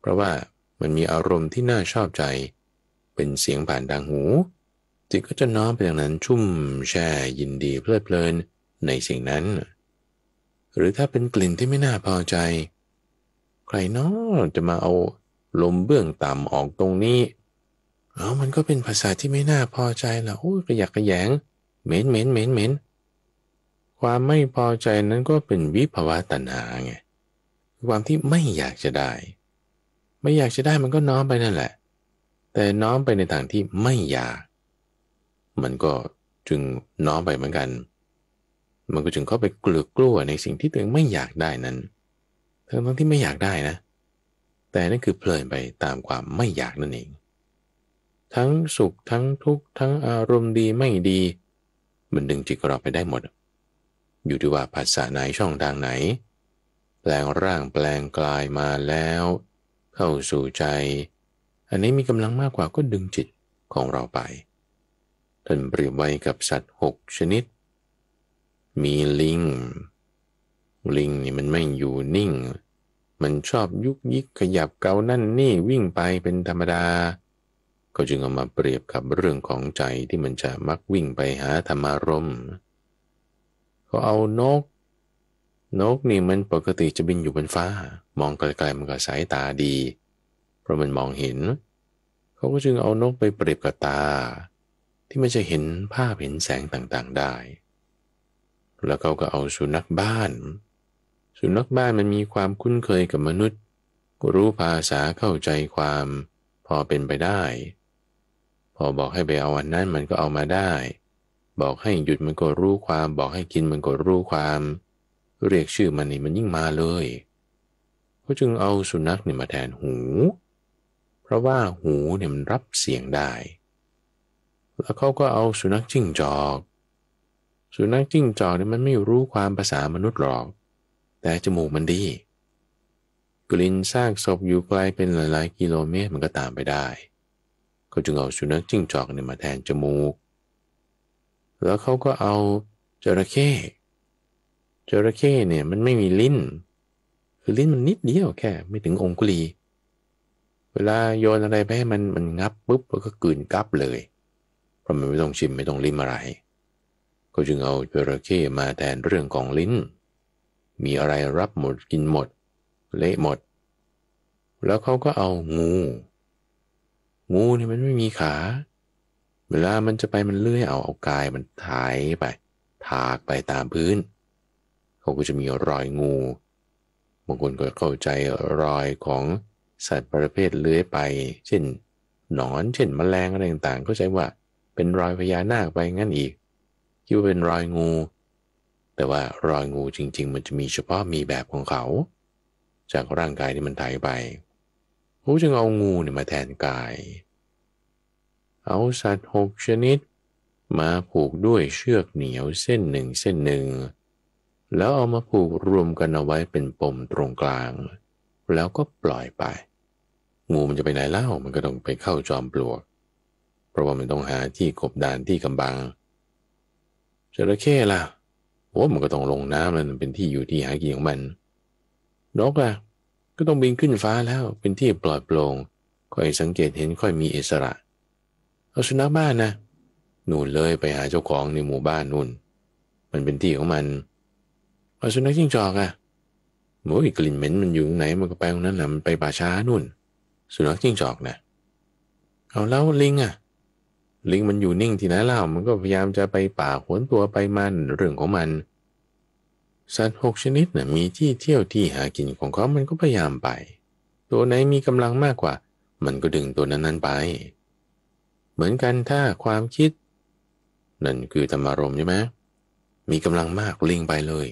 เพราะว่ามันมีอารมณ์ที่น่าชอบใจ เป็นเสียงผ่านดังหู จิตก็จะน้อมไปอย่างนั้นชุ่มแช่ยินดีเพลิดเพลินในสิ่งนั้น หรือถ้าเป็นกลิ่นที่ไม่น่าพอใจ ใครนาะจะมาเอา ลมเบื้องต่ำออกตรงนี้เออมันก็เป็นภาษาที่ไม่น่าพอใจละโอ้ยกระยักกระแยงเหม็นเหม็นเหม็นเหม็นความไม่พอใจนั้นก็เป็นวิภาวะตัณหาไง ความที่ไม่อยากจะได้ ไม่อยากจะได้ มันก็น้อมไปนั่นแหละ แต่น้อมไปในทางที่ไม่อยาก มันก็จึงน้อมไปเหมือนกัน มันก็จึงเข้าไปกลือกลัวในสิ่งที่ตัวเองไม่อยากได้นั้นทั้งทั้งที่ไม่อยากได้นะ แต่นั่นคือเพลินไปตามความไม่อยากนั่นเองทั้งสุข ทั้งทุกข์ทั้งอารมณ์ดีไม่ดี มันดึงจิตเราไปได้หมด อยู่ที่ว่าภาษาไหนช่องทางไหน แปลงร่างแปลงกลายมาแล้ว เข้าสู่ใจ อันนี้มีกำลังมากกว่าก็ดึงจิตของเราไป ท่านเปรียบไว้กับสัตว์หกชนิด มีลิง ลิงนี่มันไม่อยู่นิ่ง มันชอบยุกยิกขยับเกานั่นนี่วิ่งไปเป็นธรรมดาก็จึงเอามาเปรียบกับเรื่องของใจที่มันจะมักวิ่งไปหาธรรมารม เขก็เอานก นกนี่มันปกติจะบินอยู่บนฟ้า มองไกลๆมันก็สายตาดี เพราะมันมองเห็น เขาก็จึงเอานกไปเปรียบกับตา ที่มันจะเห็นภาพเห็นแสงต่างๆได้ แล้วเขาก็เอาสุนัขบ้าน สุนัขบ้านมันมีความคุ้นเคยกับมนุษย์รู้ภาษาเข้าใจความพอเป็นไปได้พอบอกให้ไปเอาอันนั้นมันก็เอามาได้ บอกให้หยุดมันก็รู้ความ บอกให้กินมันก็รู้ความ เรียกชื่อมันนี่มันยิ่งมาเลยก็จึงเอาสุนัขนี่มาแทนหู เพราะว่าหูเนี่ยมันรับเสียงได้ แล้วเขาก็เอาสุนัขจิ้งจอก สุนัขจิ้งจอกเนี่ยมันไม่รู้ความภาษามนุษย์หรอก แต่จมูกมันดี กลิ่นซากศพอยู่ไกลเป็นหลายๆ กิโลเมตรมันก็ตามไปได้ก็จึงเอาสุนัขจิ้งจอกเนี่ยมาแทนจมูก แล้วเขาก็เอาจระเข้จระเข้เนี่ยมันไม่มีลิ้น คือลิ้นมันนิดเดียวแค่ไม่ถึงองคุลี เวลาโยนอะไรไปให้มัน มันงับปุ๊บแล้วก็กลืนกับเลย เพราะมันไม่ต้องชิม ไม่ต้องลิ้มอะไร ก็จึงเอาจระเข้มาแทนเรื่องของลิ้น มีอะไรรับหมดกินหมดเละหมด แล้วเขาก็เอางูงูเนี่ยมันไม่มีขา เวลามันจะไปมันเลื้อยเอาเอากายมันถ่ายไปถากไปตามพื้น เขาก็จะมีรอยงูบางคนก็เข้าใจรอยของสัตว์ประเภทเลื้อยไป เช่น หนอนเช่นมแมลงอะไรต่างๆ ก็ใช้ว่าเป็นรอยพญานาคไปงั้นอีกคิดว่าเป็นรอยงู แต่ว่ารอยงูจริง ๆ มันจะมีเฉพาะมีแบบของเขา จากร่างกายที่มันถ่ายไปเขาจึงเอางูเนี่ยมาแทนกายเอาสัตว์หกชนิดมาผูกด้วยเชือกเหนียวเส้นหนึ่งเส้นหนึ่ง แล้วเอามาผูกรวมกันเอาไว้เป็นปมตรงกลาง แล้วก็ปล่อยไป งูมันจะไปไหนเล่า มันก็ต้องไปเข้าจอมปลวก เพราะว่ามันต้องหาที่กบดานที่กำบังจระเข้ล่ะโอ้มันก็ต้องลงน้ำแล้วมันเป็นที่อยู่ที่หากินของมันนกล่ะ ก็ต้องบินขึ้นฟ้าแล้ว เป็นที่ปลอดโปร่งค่อยสังเกตเห็นค่อยมีอิสระเอาสุนัขบ้านนะนู่นเลยไปหาเจ้าของในหมู่บ้านนู่น มันเป็นที่ของมันเอาสุนัขจิ้งจอกอะ่ะโอ้ยกลิ่นเหม็นมันอยู่ไหนมันก็ไปตรงนั้นแหละมันไปป่าช้านู่น สุนัขจิ้งจอกนะเอาแล้วลิงอะ่ะ ลิงมันอยู่นิ่งที่ไหนเล่ามันก็พยายามจะไปป่าขวนตัวไปมันเรื่องของมัน สัตว์หกชนิดนะ่ะมีที่เที่ยวที่หากินของเขามันก็พยายามไป ตัวไหนมีกำลังมากกว่า มันก็ดึงตัวนั้นๆไปเหมือนกันถ้าความคิดนั่นคือธรรมารมใช่ไหมมีกำลังมากลิงไปเลย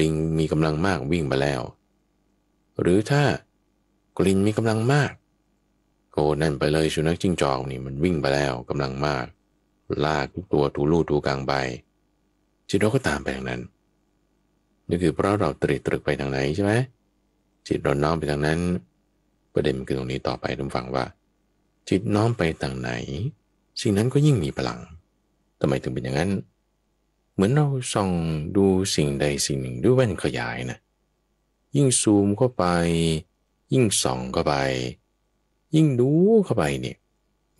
ลิงมีกำลังมากวิ่งไปแล้ว หรือถ้ากลิ่นมีกำลังมากโอ้นั่นไปเลยสุนัขจิ้งจอกนี่มันวิ่งไปแล้วกำลังมากลากทุกตัวถูลูถูกลางใบจิตเราก็ตามไปทางนั้นนี่คือเพราะเราตรีตรึกไปทางไหนใช่ไหมจิตเราน้อมไปทางนั้น ประเด็นคือตรงนี้ต่อไปทุกฝั่งว่าจิตน้อมไปต่างไหน สิ่งนั้นก็ยิ่งมีพลังทำไมถึงเป็นอย่างนั้น เหมือนเราส่องดูสิ่งใดสิ่งหนึ่งด้วยแว่นขยายนะ ยิ่งซูมเข้าไป ยิ่งส่องเข้าไป ยิ่งดูเข้าไปเนี่ย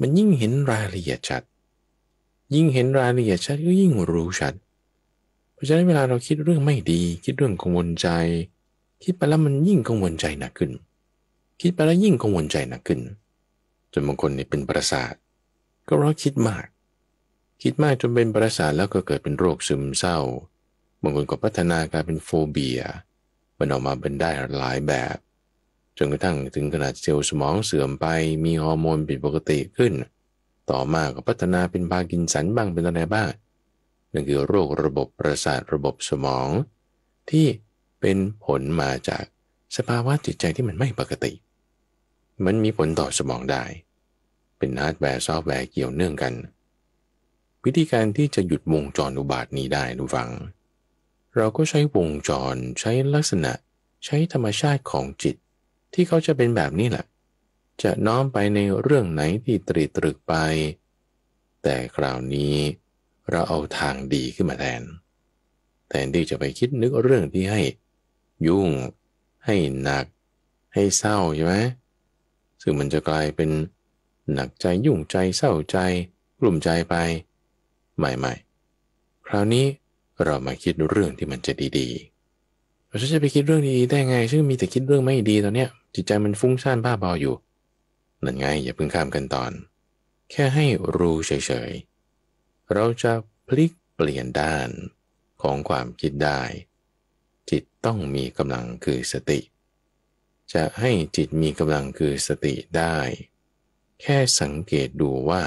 มันยิ่งเห็นรายละเอียดชัดยิ่งเห็นรายละเอียดชัด ก็ยิ่งรู้ชัดเพราะฉะนั้นเวลาเราคิดเรื่องไม่ดี คิดเรื่องกังวลใจ คิดไปแล้วมันยิ่งกังวลใจหนักขึ้นคิดไปแล้วยิ่งกังวลใจหนักขึ้นนจนบางคนนี่เป็นประสาท ก็เพราะคิดมาก คิดมากจนเป็นประสาทแล้วก็เกิดเป็นโรคซึมเศร้าบางคนก็พัฒนากลายเป็นโฟเบีย มันออกมาเป็นได้หลายแบบจนกระทั่งถึงขนาดเซลล์สมองเสื่อมไปมีฮอร์โมนผิดปกติขึ้น ต่อมาก็พัฒนาเป็นพากินสันบ้างเป็นอะไรบ้างนั่นคือโรคระบบประสาทระบบสมอง ที่เป็นผลมาจาก สภาวะจิตใจที่มันไม่ปกติมันมีผลต่อสมองได้ เป็นฮาร์ดแวร์ซอฟต์แวร์เกี่ยวเนื่องกัน วิธีการที่จะหยุดวงจรอุบาทนี้ได้ดูฟัง เราก็ใช้วงจรใช้ลักษณะใช้ธรรมชาติของจิต ที่เขาจะเป็นแบบนี้แหละจะน้อมไปในเรื่องไหนที่ตรีตรึกไป แต่คราวนี้เราเอาทางดีขึ้นมาแทนแทนที่จะไปคิดนึกเรื่องที่ให้ ยุ่ง ให้หนัก ให้เศร้าใช่ไหมซึ่งมันจะกลายเป็นหนักใจยุ่งใจเศร้าใจ กลุ่มใจไปใหม่ๆคราวนี้เรามาคิดเรื่องที่มันจะดีๆเราจะไปคิดเรื่องดีๆได้ไงซึ่งมีแต่คิดเรื่องไม่ดีตอนเนี้ยจิตใจมันฟุ้งซ่านบ้าบออยู่ นั่นไงอย่าเพิ่งข้ามกันตอน แค่ให้รู้เฉยๆ เราจะพลิกเปลี่ยนด้านของความคิดได้ จิตต้องมีกำลังคือสติจะให้จิตมีกำลังคือสติได้ แค่สังเกตดูว่า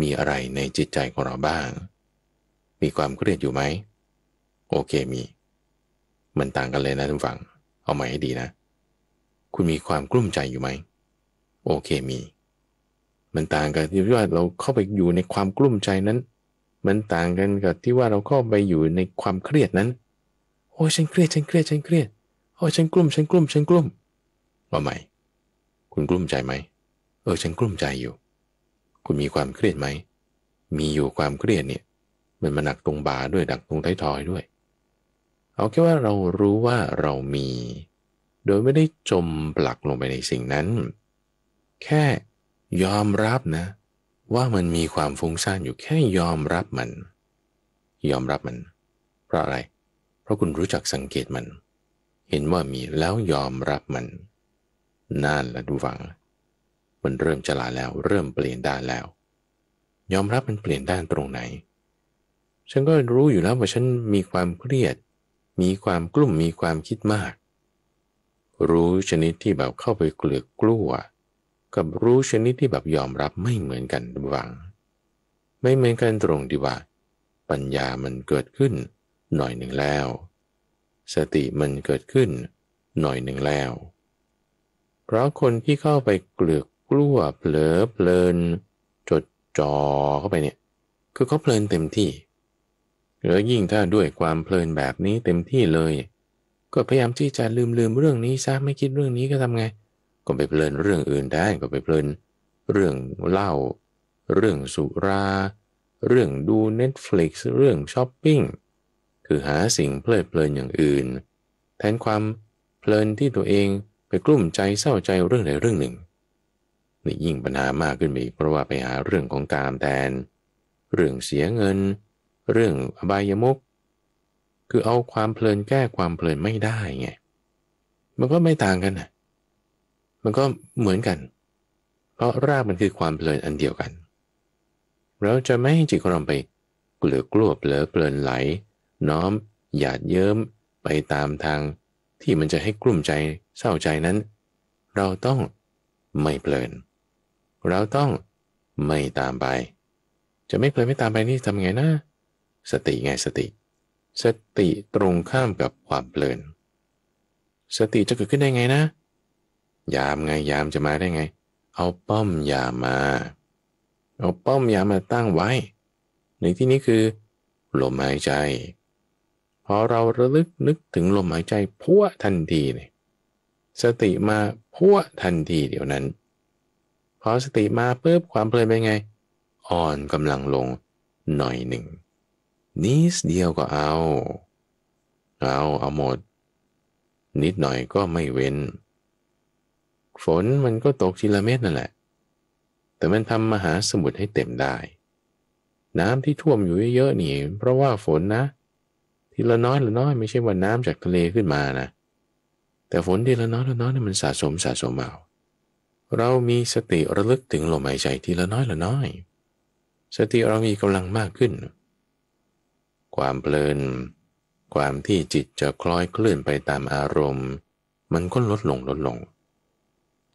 มีอะไรในจิตใจของเราบ้าง มีความเครียดอยู่ไหม โอเคมี มันต่างกันเลยนะทุกฝัง เอาใหม่ให้ดีนะ คุณมีความกลุ้มใจอยู่ไหม โอเคมี มันต่างกันที่ว่าเราเข้าไปอยู่ในความกลุ้มใจนั้น มันต่างกันกับที่ว่าเราเข้าไปอยู่ในความเครียดนั้นโอ้ฉันเครียด ฉันเครียด ฉันเครียดโอ้ฉันกลุ้มฉันกลุ้มฉันกลุ้มว่าใหม่คุณกลุ้มใจไหม เออฉันกลุ้มใจอยู่ คุณมีความเครียดไหม มีอยู่ความเครียดเนี่ย มันมาหนักตรงบ่าด้วยดักตรงท้ายทอยด้วย เอาแค่ว่าเรารู้ว่าเรามี โดยไม่ได้จมปลักลงไปในสิ่งนั้น แค่ยอมรับนะ ว่ามันมีความฟุ้งซ่านอยู่ แค่ยอมรับมัน ยอมรับมัน เพราะอะไร เพราะคุณรู้จักสังเกตมัน เห็นว่ามีแล้วยอมรับมันนานและดูฟัง มันเริ่มฉลาดแล้วเริ่มเปลี่ยนด้านแล้ว ยอมรับมันเปลี่ยนด้านตรงไหน ฉันก็รู้อยู่แล้วว่าฉันมีความเครียด มีความกลุ่ม มีความคิดมาก รู้ชนิดที่แบบเข้าไปเกลือกกลัวกับรู้ชนิดที่แบบยอมรับไม่เหมือนกันดูฟัง ไม่เหมือนกันตรงดีว่าปัญญามันเกิดขึ้นหน่อยหนึ่งแล้ว สติมันเกิดขึ้น หน่อยหนึ่งแล้วเพราะคนที่เข้าไปเกลือกกลัวเผลอเพลินจดจ่อเข้าไปเนี่ยคือเขาเพลินเต็มที่แล้วยิ่งถ้าด้วยความเพลินแบบนี้เต็มที่เลย ก็พยายามที่จะลืมลืมเรื่องนี้ซะไม่คิดเรื่องนี้ก็ทำไงก็ไปเพลินเรื่องอื่นได้ก็ไปเพลิน เรื่องเล่า เรื่องสุรา เรื่องดู Netflix เรื่องช้อปปิ้งคือหาสิ่งเพลิดเพลินอย่างอื่น แทนความเพลินที่ตัวเองไปกลุ้มใจเศร้าใจเรื่องใดเรื่องหนึ่งนี่ยิ่งปัญหามากขึ้นไปอีกเพราะว่าไปหาเรื่องของกามแทนเรื่องเสียเงิน เรื่องอบายมุกคือเอาความเพลินแก้ความเพลินไม่ได้ไงมันก็ไม่ต่างกันนะมันก็เหมือนกัน เพราะรากมันคือความเพลินอันเดียวกัน เราจะไม่ให้จิตของเราไปเกลือกลัวเหลือเพลินไหล น้อมหยาดเยิ้มไปตามทางที่มันจะให้กลุ่มใจเศร้าใจนั้น เราต้องไม่เพลินเราต้องไม่ตามไป จะไม่เพลินไม่ตามไปนี่ทำไงนะ สติไงสติ สติตรงข้ามกับความเพลินสติจะเกิดขึ้นได้ไงนะยามไงยามจะมาได้ไง เอาป้อมยามมา เอาป้อมยามมาตั้งไว้ ในที่นี้คือลมหายใจพอเราระลึกนึกถึงลมหายใจพัวทันทีเนี่ยสติมาพั่วทันทีเดี๋ยวนั้นพอสติมาปุ๊บความเพลินเป็นไง อ่อนกำลังลง หน่อยหนึ่งนิดเดียวก็เอา เอาเอาหมด นิดหน่อยก็ไม่เว้น ฝนมันก็ตกทีละเม็ดนั่นแหละ แต่มันทำมหาสมุทรให้เต็มได้ น้ำที่ท่วมอยู่เยอะๆนี่เพราะว่าฝนนะ ทีละน้อยละน้อยไม่ใช่ว่าน้ำจากทะเลขึ้นมานะเแต่ฝนทีละน้อยละน้อยเนี่ยมันสะสมสะสมเอาเรามีสติระลึกถึงลมหายใจทีละน้อยละน้อย สติเรามีกาลังมากขึ้น ความเพลิน ความที่จิตจะคล้อยเคลื่อนไปตามอารมณ์ มันก็ลดลงลดลง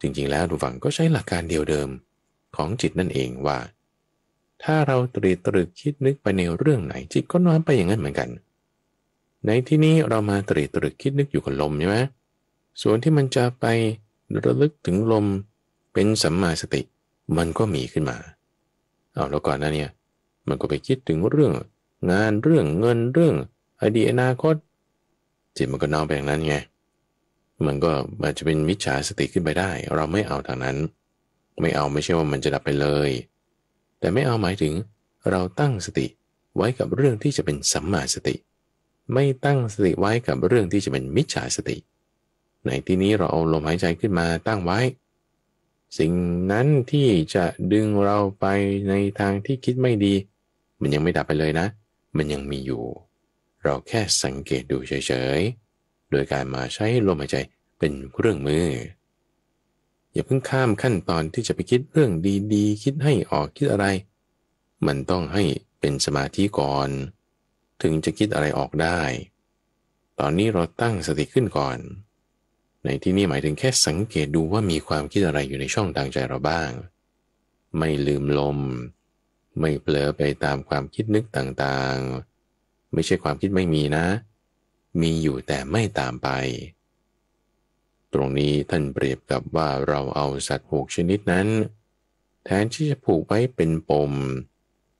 จริงๆแล้วดูฝังก็ใช้หลักการเดียวเดิมของจิตนั่นเองว่า ถ้าเราตรีตรึกคิดนึกไป ในเรื่องไหน จิตก็น้อมไปอย่างนั้นเหมือนกัน ในที่นี้เรามาตรีตรึกคิดนึกอยู่กับลมใช่ไหมส่วนที่มันจะไประลึกถึงลมเป็นสัมมาสติมันก็มีขึ้นมา เอาแล้วก่อนนน้นเนี่ยมันก็ไปคิดถึงเรื่องงานเรื่องเงินเรื่องอดีตอนาคตจิตมันก็นอนไปอย่างนั้นไงมันก็อาจจะเป็นมิจฉาสติขึ้นไปได้ เราไม่เอาทางนั้น ไม่เอาไม่ใช่ว่ามันจะดับไปเลย แต่ไม่เอาหมายถึงเราตั้งสติไว้กับเรื่องที่จะเป็นสัมมาสติ ไม่ตั้งสติไว้กับเรื่องที่จะเป็นมิจฉาสติในที่นี้เราเอาลมหายใจขึ้นมาตั้งไว้ สิ่งนั้นที่จะดึงเราไปในทางที่คิดไม่ดี มันยังไม่ดับไปเลยนะ มันยังมีอยู่ เราแค่สังเกตดูเฉยๆ โดยการมาใช้ลมหายใจเป็นเครื่องมือ อย่าเพิ่งข้ามขั้นตอนที่จะไปคิดเรื่องดีๆ คิดให้ออกคิดอะไร มันต้องให้เป็นสมาธิก่อน ถึงจะคิดอะไรออกได้ ตอนนี้เราตั้งสติขึ้นก่อนในที่นี้หมายถึงแค่สังเกตดูว่ามีความคิดอะไรอยู่ในช่องทางใจเราบ้าง ไม่ลืมลม ไม่เผลอไปตามความคิดนึกต่างๆ ไม่ใช่ความคิดไม่มีนะ มีอยู่แต่ไม่ตามไป ตรงนี้ท่านเปรียบกับว่าเราเอาสัตว์ผูกชนิดนั้น แทนที่จะผูกไว้เป็นปม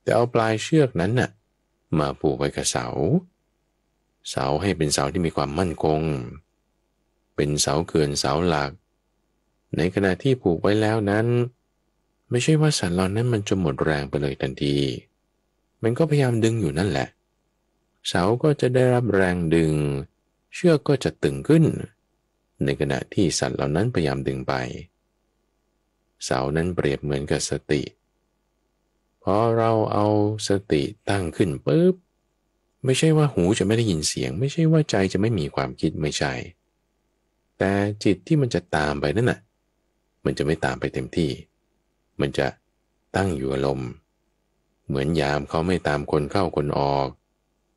แต่เอาปลายเชือกนั้นน่ะมาผูกไว้กับเสาเสาให้เป็นเสาที่มีความมั่นคงเป็นเสาเกื่อนเสาหลัก ในขณะที่ผูกไว้แล้วนั้น ไม่ใช่ว่าสัตว์เหล่านั้นมันจะหมดแรงไปเลยทันที มันก็พยายามดึงอยู่นั่นแหละ เสาก็จะได้รับแรงดึง เชือกก็จะตึงขึ้น ในขณะที่สัตว์เหล่านั้นพยายามดึงไป เสานั้นเปรียบเหมือนกับสติ พอเราเอาสติตั้งขึ้นปุ๊บไม่ใช่ว่าหูจะไม่ได้ยินเสียง ไม่ใช่ว่าใจจะไม่มีความคิดไม่ใช่แต่จิตที่มันจะตามไปนั่นน่ะ มันจะไม่ตามไปเต็มที่ มันจะตั้งอยู่อารมณ์ เหมือนยามเขาไม่ตามคนเข้าคนออก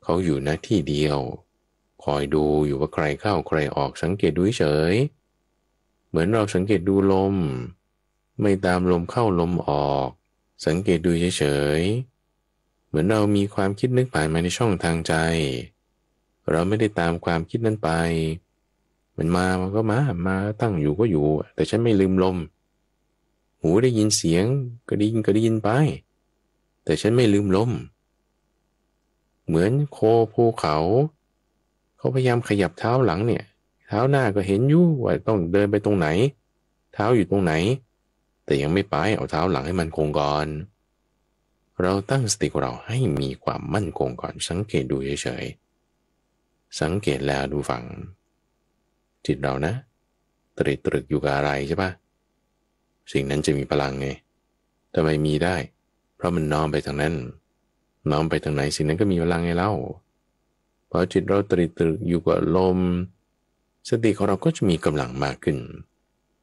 เขาอยู่หน้าที่เดียว คอยดูอยู่ว่าใครเข้าใครออก สังเกตดูเฉย เหมือนเราสังเกตดูลม ไม่ตามลมเข้าลมออก สังเกตดูเฉยเหมือนเรามีความคิดนึกผ่านมาในช่องทางใจ เราไม่ได้ตามความคิดนั้นไปมันมามันก็มา มาตั้งอยู่ก็อยู่ แต่ฉันไม่ลืมลม หูได้ยินเสียงก็ได้ยินก็ได้ยินไป แต่ฉันไม่ลืมลม เหมือนโคภูเขา เขาพยายามขยับเท้าหลังเนี่ย เท้าหน้าก็เห็นอยู่ว่าต้องเดินไปตรงไหน เท้าอยู่ตรงไหน แต่ยังไม่ไปเอาเท้าหลังให้มันคงก่อนเราตั้งสติของเราให้มีความมั่นคงก่อน สังเกตดูเฉยๆ สังเกตแล้วดูฝังจิตเรานะตรีตรึกอยู่กับอะไรใช่ปะสิ่งนั้นจะมีพลังไงทำไมมีได้ เพราะมันน้อมไปทางนั้น น้อมไปทางไหนสิ่งนั้นก็มีพลังไงเล่าพอจิตเราตรีตรึกอยู่กับลม สติของเราก็จะมีกำลังมากขึ้น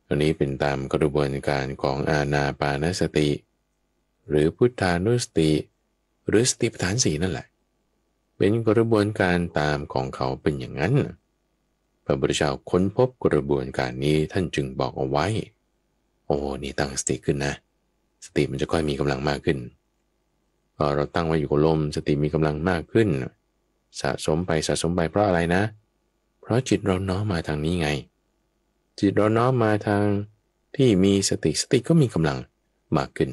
อันนี้เป็นตามกระบวนการของอาณาปานสติหรือพุทธานุสติหรือสติปัฏฐานสีนั่นแหละ เป็นกระบวนการตามของเขาเป็นอย่างนั้นพระบุตรเจ้าค้นพบกระบวนการนี้ท่านจึงบอกเอาไว้ โอ้นี่ตั้งสติขึ้นนะ สติมันจะค่อยมีกำลังมากขึ้นพอเราตั้งไว้อยู่กับลม สติมีกำลังมากขึ้น สะสมไปสะสมไปเพราะอะไรนะ เพราะจิตเราน้อมมาทางนี้ไง จิตเราน้อมมาทางที่มีสติสติก็มีกำลังมากขึ้น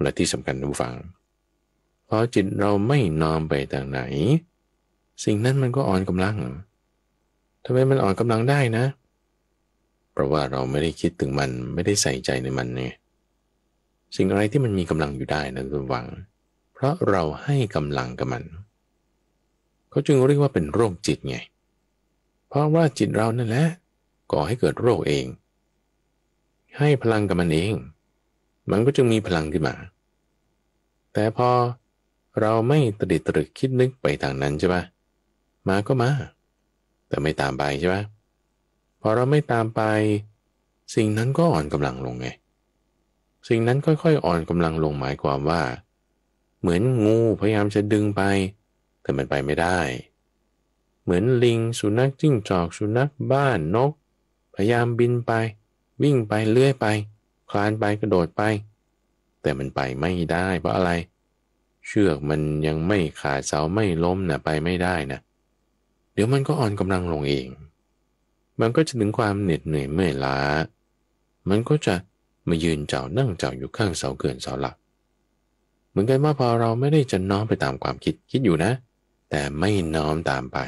และที่สำคัญทุกฝังพอจิตเราไม่น้อมไปทางไหน สิ่งนั้นมันก็อ่อนกำลังทำไมมันอ่อนกำลังได้นะ เพราะว่าเราไม่ได้คิดถึงมันไม่ได้ใส่ใจในมันไง สิ่งอะไรที่มันมีกำลังอยู่ได้นะคุณหวัง เพราะเราให้กำลังกับมัน เขาจึงเรียกว่าเป็นโรคจิตไง เพราะว่าจิตเรานั่นแหละก่อให้เกิดโรคเอง ให้พลังกับมันเอง มันก็จึงมีพลังขึ้นมา แต่พอเราไม่ตริตรึกคิดนึกไปทางนั้นใช่ปะมาก็มาแต่ไม่ตามไปใช่ไหมพอเราไม่ตามไป สิ่งนั้นก็อ่อนกำลังลงไงสิ่งนั้นค่อยๆอ่อนกำลังลงหมายความว่า เหมือนงูพยายามจะดึงไป แต่มันไปไม่ได้ เหมือนลิงสุนัขจิ้งจอกสุนัขบ้านนก พยายามบินไป วิ่งไป เลื้อยไป คลานไปกระโดดไป แต่มันไปไม่ได้ เพราะอะไร เชือกมันยังไม่ขาดเสาไม่ล้มนะไปไม่ได้นะเเดี๋ยวมันก็อ่อนกำลังลงเอง มันก็จะถึงความเหน็ดเหนื่อยเมื่อยล้า มันก็จะมายืนเจ้านั่งเจ้าอยู่ข้างเสาเกินเสาหลัก เหมือนกันว่าพอเราไม่ได้จะน้อมไปตามความคิดคิดอยู่นะ แต่ไม่น้อมตามไป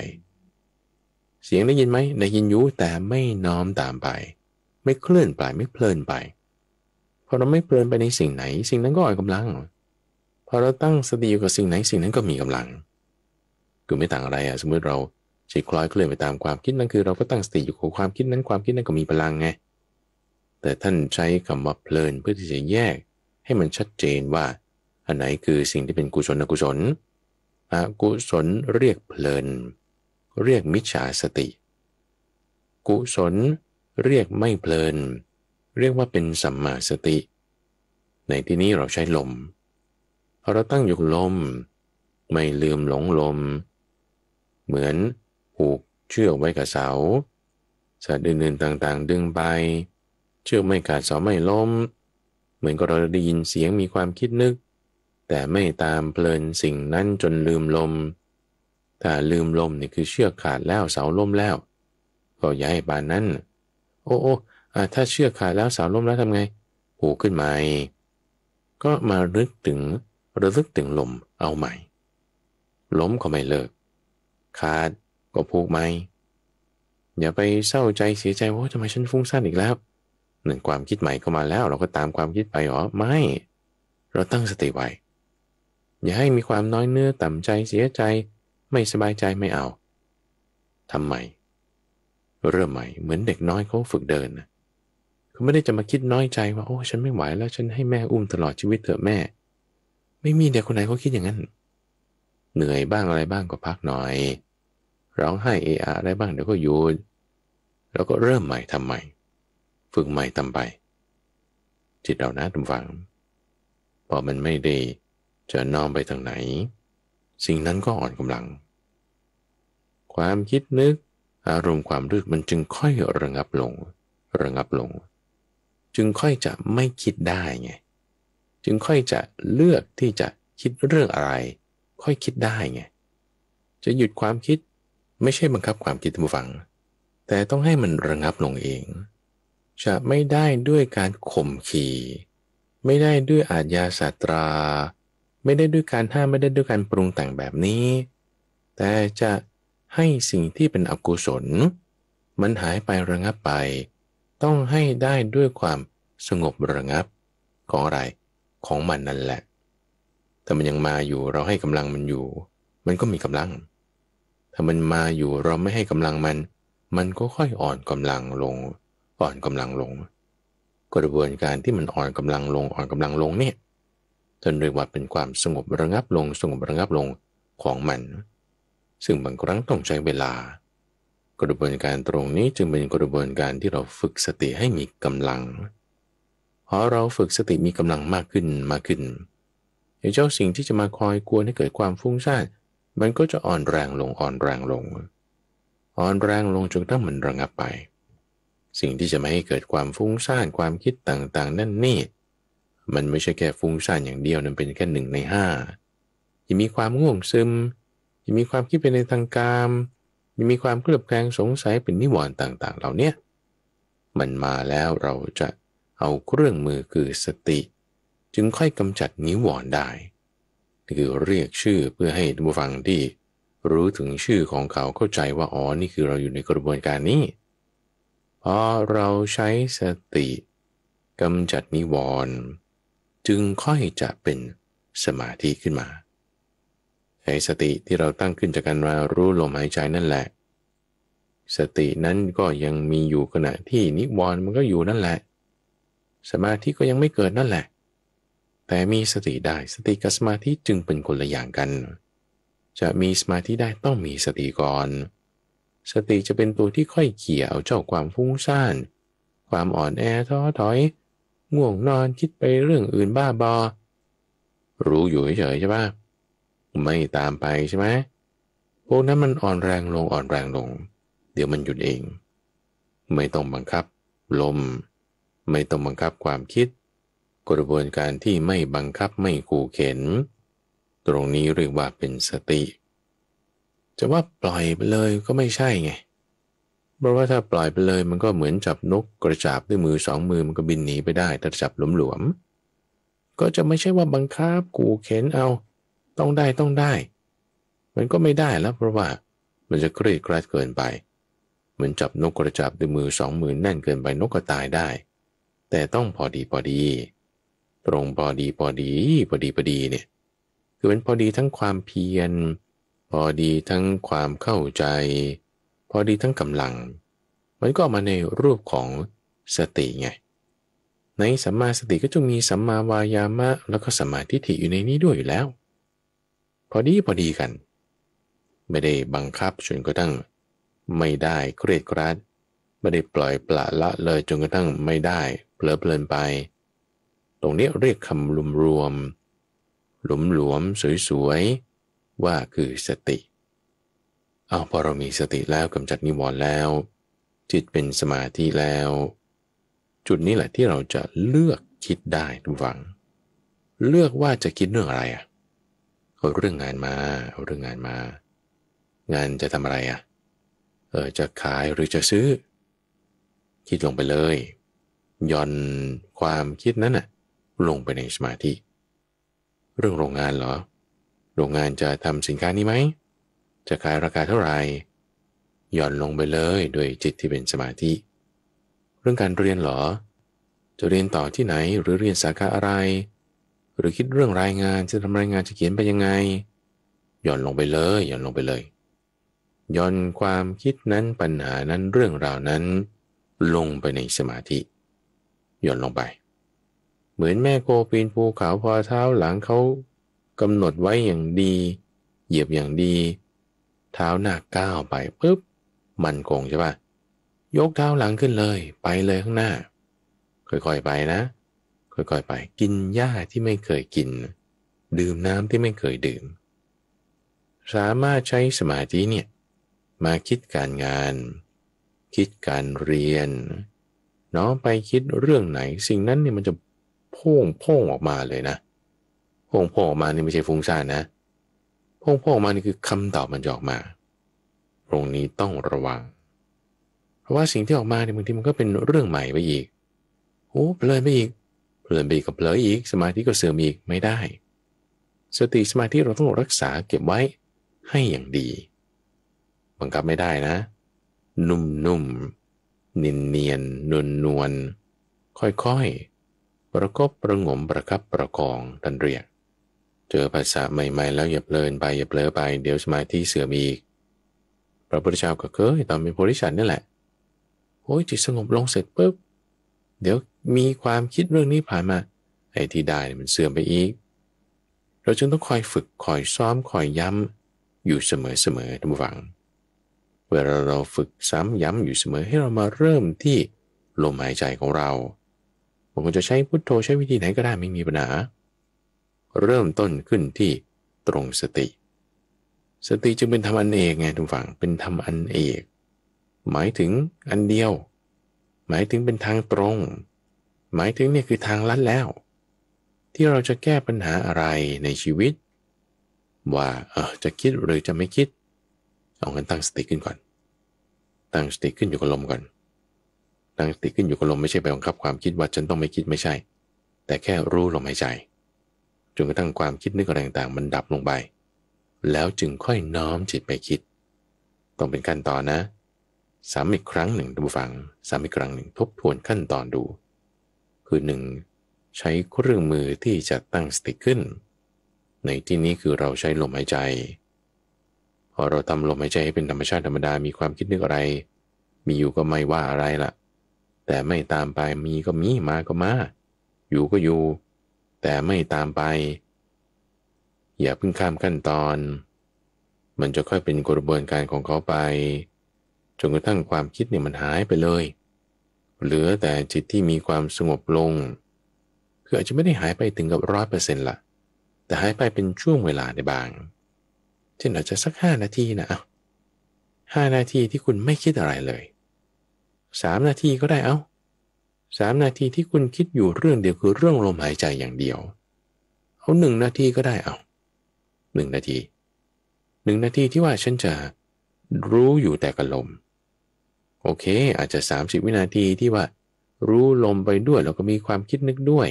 เสียงได้ยินไหมได้ยินอยู่แต่ไม่น้อมตามไป ไม่เคลื่อนไป ไม่เพลินไป พอเราไม่เพลินไปในสิ่งไหน สิ่งนั้นก็อ่อนกำลัง พอเราตั้งสติอยู่กับสิ่งไหนสิ่งนั้นก็มีกำลังคือไม่ต่างอะไรอะสมมติเราจิตคล้อยเคลื่อนไปตามความคิดนั้นคือเราก็ตั้งสติอยู่กับความคิดนั้นความคิดนั้นก็มีพลังไงแต่ท่านใช้คำว่าเพลินเพื่อที่จะแยกให้มันชัดเจนว่า อันไหนคือสิ่งที่เป็นกุศลอกุศลอกุศลเรียกเพลินเรียกมิจฉาสติ กุศลเรียกไม่เพลิน เรียกว่าเป็นสัมมาสติ ในที่นี้เราใช้ลมเราตั้งอยู่ลม ไม่ลืมหลงลม เหมือนผูกเชือกไว้กับเสาสัตว์อื่นๆต่างๆ ดึงไป เชือกไม่ขาดเสาไม่ล้ม เหมือนกับเราได้ยินเสียงมีความคิดนึก แต่ไม่ตามเพลินสิ่งนั้นจนลืมลมถ้าลืมลมนี่คือเชือกขาดแล้วเสาล้มแล้ว ก็ย้ายบานนั้นโอ้โอ้ถ้าเชือกขาดแล้วเสาล้มแล้วทำไงผูกขึ้นใหม่ ก็มารึกถึงระลึกถึงลมเอาใหม่ ล้มก็ไม่เลิก ขาดก็ผูกไหมอย่าไปเศร้าใจเสียใจว่าทำไมฉันฟุ้งซ่านอีกแล้วนึ่งความคิดใหม่เข้ามาแล้ว เราก็ตามความคิดไปหรอไม่เราตั้งสติไว้อย่าให้มีความน้อยเนื้อต่ำใจเสียใจ ไม่สบายใจไม่เอาทำใหม่เริ่มใหม่เหมือนเด็กน้อยเขาฝึกเดินเขาไม่ได้จะมาคิดน้อยใจว่า โอ้ฉันไม่ไหวแล้วฉันให้แม่อุ้มตลอดชีวิตเถอะแม่ ไม่มีเด็กคนไหนเขาคิดอย่างนั้น เหนื่อยบ้างอะไรบ้างก็พักหน่อยร้องไห้เออะไรบ้างเดี๋ยวก็หยุดแล้วก็เริ่มใหม่ทำใหม่ ฝึกใหม่ทำไป จิตเรานะทุกฝังพอมันไม่ได้จะน้อมไปทางไหน สิ่งนั้นก็อ่อนกำลัง ความคิดนึกอารมณ์ความรึก มันจึงค่อยระงับลง ระงับลง จึงค่อยจะไม่คิดได้ไงจึงค่อยจะเลือกที่จะคิดเรื่องอะไร ค่อยคิดได้ไงจะหยุดความคิดไม่ใช่บังคับความคิดทัานฝัง แต่ต้องให้มันระงับลงเอง จะไม่ได้ด้วยการข่มขีไม่ได้ด้วยอาญาสาตราไม่ได้ด้วยการห้ามไม่ได้ด้วยการปรุงแต่งแบบนี้ แต่จะให้สิ่งที่เป็นอกุศล มันหายไประงับไป ต้องให้ได้ด้วยความสงบระงับ ของอะไรของมันนั่นแหละแต่มันยังมาอยู่เราให้กำลังมันอยู่ มันก็มีกำลังถ้ามันมาอยู่เราไม่ให้กำลังมัน มันก็ค่อยอ่อนกำลังลง อ่อนกำลังลง กระบวนการที่มันอ่อนกำลังลง อ่อนกำลังลงเนี่ยจนเรียกว่าเป็นความสงบระงับลงสงบระงับลงของมัน ซึ่งบางครั้งต้องใช้เวลา กระบวนการตรงนี้จึงเป็นกระบวนการที่เราฝึกสติให้มีกำลัง พอเราฝึกสติมีกำลังมากขึ้นมากขึ้นไอ้เจ้าสิ่งที่จะมาคอยกวนให้เกิดความฟุ้งซ่านมันก็จะอ่อนแรงลงอ่อนแรงลงอ่อนแรงลงจนทั้งมันระงับไป สิ่งที่จะไม่ให้เกิดความฟุ้งซ่าน ความคิดต่างๆ นั่นนี่มันไม่ใช่แค่ฟุ้งซ่านอย่างเดียวนั่นเป็นแค่หนึ่งในห้ายังมีความง่วงซึมยังมีความคิดไปในทางกามยังมีความเคลือบแคลงสงสัยเป็นนิวรณ์ต่างๆ เหล่านี้มันมาแล้วเราจะเอาเครื่องมือคือสติ จึงค่อยกำจัดนิวรณ์ได้คือเรียกชื่อเพื่อให้ท่านผู้ฟังที่รู้ถึงชื่อของเขาเข้าใจว่าอ๋อนี่คือเราอยู่ในกระบวนการนี้พอเราใช้สติกำจัดนิวรณ์จึงค่อยจะเป็นสมาธิขึ้นมาให้สติที่เราตั้งขึ้นจากการมารู้ลมหายใจนั่นแหละ สตินั้นก็ยังมีอยู่ขณะที่นิวรณ์มันก็อยู่นั่นแหละ สมาธิก็ยังไม่เกิดนั่นแหละแต่มีสติได้สติกับสมาธิจึงเป็นคนละอย่างกัน จะมีสมาธิได้ต้องมีสติก่อน สติจะเป็นตัวที่ค่อยเขี่ยเอาเจ้าความฟุ้งซ่านความอ่อนแอท้อถอยง่วงนอนคิดไปเรื่องอื่นบ้าบอ รู้อยู่เฉยใช่ปะไม่ตามไปใช่ไหมพวกนั้นมันอ่อนแรงลงอ่อนแรงลง เดี๋ยวมันหยุดเอง ไม่ต้องบังคับลม ไม่ต้องบังคับความคิดกระบวนการที่ไม่บังคับไม่ขู่เข็นตรงนี้เรียกว่าเป็นสติจะว่าปล่อยไปเลยก็ไม่ใช่ไงเพราะว่าถ้าปล่อยไปเลย มันก็เหมือนจับนกกระจาบด้วยมือสองมือ มันก็บินหนีไปได้ถ้าจับหลวมๆ ก็จะไม่ใช่ว่าบังคับกูเข็นเอาต้องได้ต้องได้มันก็ไม่ได้แล้วเพราะว่ามันจะเครียดกรัดเกินไป เหมือนจับนกกระจาบด้วยมือสองมือแน่นเกินไปนกก็ตายได้ แต่ต้องพอดีพอดีตรงพอดีพอดีพอดีพอดีเนี่ย คือเป็นพอดีทั้งความเพียรพอดีทั้งความเข้าใจ พอดีทั้งกำลังมันก็ออกมาในรูปของสติไงในสัมมาสติก็จะมีสัมมาวายามะแล้วก็สัมมาทิฏฐิอยู่ในนี้ด้วยอยู่แล้ว พอดีพอดีกัน ไม่ได้บังคับจนกระทั่งไม่ได้เครียดกรัดไม่ได้ปล่อยปละละเลยจนกระทั่งไม่ได้เพลิดเพลินไปตรงนี้เรียกคำรวมรวม หลวมหลวม สวยๆว่าคือสติเอาพอเรามีสติแล้วกำจัดนิวรณ์แล้ว จิตเป็นสมาธิแล้ว จุดนี้แหละที่เราจะเลือกคิดได้ทุกฝัง เลือกว่าจะคิดเรื่องอะไรอ่ะเอาเรื่องงานมาเอาเรื่องงานมา งานจะทำอะไรอ่ะเออจะขายหรือจะซื้อ คิดลงไปเลย ย่อนความคิดนั้นอ่ะลงไปในสมาธิ เรื่องโรงงานเหรอ โรงงานจะทำสินค้านี้ไหมจะขายราคาเท่าไหร่หย่อนลงไปเลยด้วยจิตที่เป็นสมาธิ เรื่องการเรียนเหรอ จะเรียนต่อที่ไหนหรือเรียนสาขาอะไร หรือคิดเรื่องรายงานจะทำรายงานจะเขียนไปยังไงหย่อนลงไปเลยหย่อนลงไปเลยย่อนความคิดนั้นปัญหานั้นเรื่องราวนั้น ลงไปในสมาธิหย่อนลงไปเหมือนแม่โคปีนภูเขาพอเท้าหลังเขากำหนดไว้อย่างดี เหยียบอย่างดี เท้าหน้าก้าวไปปุ๊บมันคงใช่ปะยกเท้าหลังขึ้นเลยไปเลยข้างหน้าค่อยๆไปนะ ค่อยๆไปกินหญ้าที่ไม่เคยกิน ดื่มน้ำที่ไม่เคยดื่ม สามารถใช้สมาธิเนี่ยมาคิดการงาน คิดการเรียนเนาะไปคิดเรื่องไหนสิ่งนั้นเนี่ยมันจะพ่งพ่งออกมาเลยนะพ่งพ่งออกมานี่ไม่ใช่ฟุ้งซ่านนะพ่งพ่งออกมานี่คือคำตอบมันจะออกมาตรงนี้ต้องระวัง เพราะว่าสิ่งที่ออกมาเนี่ยบางทีมันก็เป็นเรื่องใหม่ไปอีกโอ้เปลยไปอีกเปลยไปอีกกับเปลออีกสมาธิก็เสื่อมอีกไม่ได้ สติสมาธิเราต้องรักษาเก็บไว้ให้อย่างดีบังคับไม่ได้นะ นุ่มๆเนียนๆนวลๆค่อยๆประกบประงมประคับประคองท่านเรียก เจอภาษาใหม่ๆแล้วอย่าเพลินไป อย่าเพลอไป เดี๋ยวสมาธิเสื่อมอีกพระพุทธเจ้าก็เคยตอนเป็นโพธิสัตว์นี่แหละโอ้ยจิตสงบลงเสร็จปุ๊บเดี๋ยวมีความคิดเรื่องนี้ผ่านมา ไอ้ที่ได้มันเสื่อมไปอีก เราจึงต้องคอยฝึก คอยซ้อม คอยย้ำอยู่เสมอๆทุกฝัง เวลาเราฝึกซ้ำย้ำอยู่เสมอให้เรามาเริ่มที่ลมหายใจของเราผมจะใช้พุทโธใช้วิธีไหนก็ได้ไม่มีปัญหา เริ่มต้นขึ้นที่ตรงสติ สติจึงเป็นธรรมอันเอกไงทุกฝั่งเป็นธรรมอันเอกหมายถึงอันเดียว หมายถึงเป็นทางตรง หมายถึงเนี่ยคือทางลัดแล้ว ที่เราจะแก้ปัญหาอะไรในชีวิต ว่าเออจะคิดหรือจะไม่คิด เอาเงินตั้งสติขึ้นก่อน ตั้งสติขึ้นอยู่กับลมก่อนตั้งติขึ้นอยู่กับลมไม่ใช่ไปบังคับความคิดว่าฉันต้องไม่คิดไม่ใช่ แต่แค่รู้ลมหายใจจนกระทั่งความคิดนึกอะไรต่างๆ มันดับลงไป แล้วจึงค่อยน้อมจิตไปคิด ต้องเป็นขั้นตอนนะสามอีกครั้งหนึ่งดูฟังสามอีกครั้งหนึ่งทบทวนขั้นตอนดู คือหนึ่งใช้เครื่องมือที่จะตั้งสติขึ้น ในที่นี้คือเราใช้ลมหายใจ พอเราทำลมหายใจให้เป็นธรรมชาติธรรมดามีความคิดนึกอะไร มีอยู่ก็ไม่ว่าอะไรละ่ะแต่ไม่ตามไปมีก็มีมาก็มา อยู่ก็อยู่ แต่ไม่ตามไป อย่าเพิ่งข้ามขั้นตอน มันจะค่อยเป็นกระบวนการของเขาไป จนกระทั่งความคิดเนี่ยมันหายไปเลย เหลือแต่จิตที่มีความสงบลงคืออาจจะไม่ได้หายไปถึงกับร้อยเปอร์เซ็นต์ละแต่หายไปเป็นช่วงเวลาในบาง เช่นอาจจะสักห้านาทีนะห้านาทีที่คุณไม่คิดอะไรเลยสามนาทีก็ได้เอา้าสามนาทีที่คุณคิดอยู่เรื่องเดียวคือเรื่องลมหายใจอย่างเดียวเอาหนึ่งนาทีก็ได้เอาหนึ่งนาทีหนึ่งนาทีที่ว่า ฉันจะรู้อยู่แต่กับลมโอเค อาจจะ 30 วินาทีที่ว่า รู้ลมไปด้วย แล้วก็มีความคิดนึกด้วย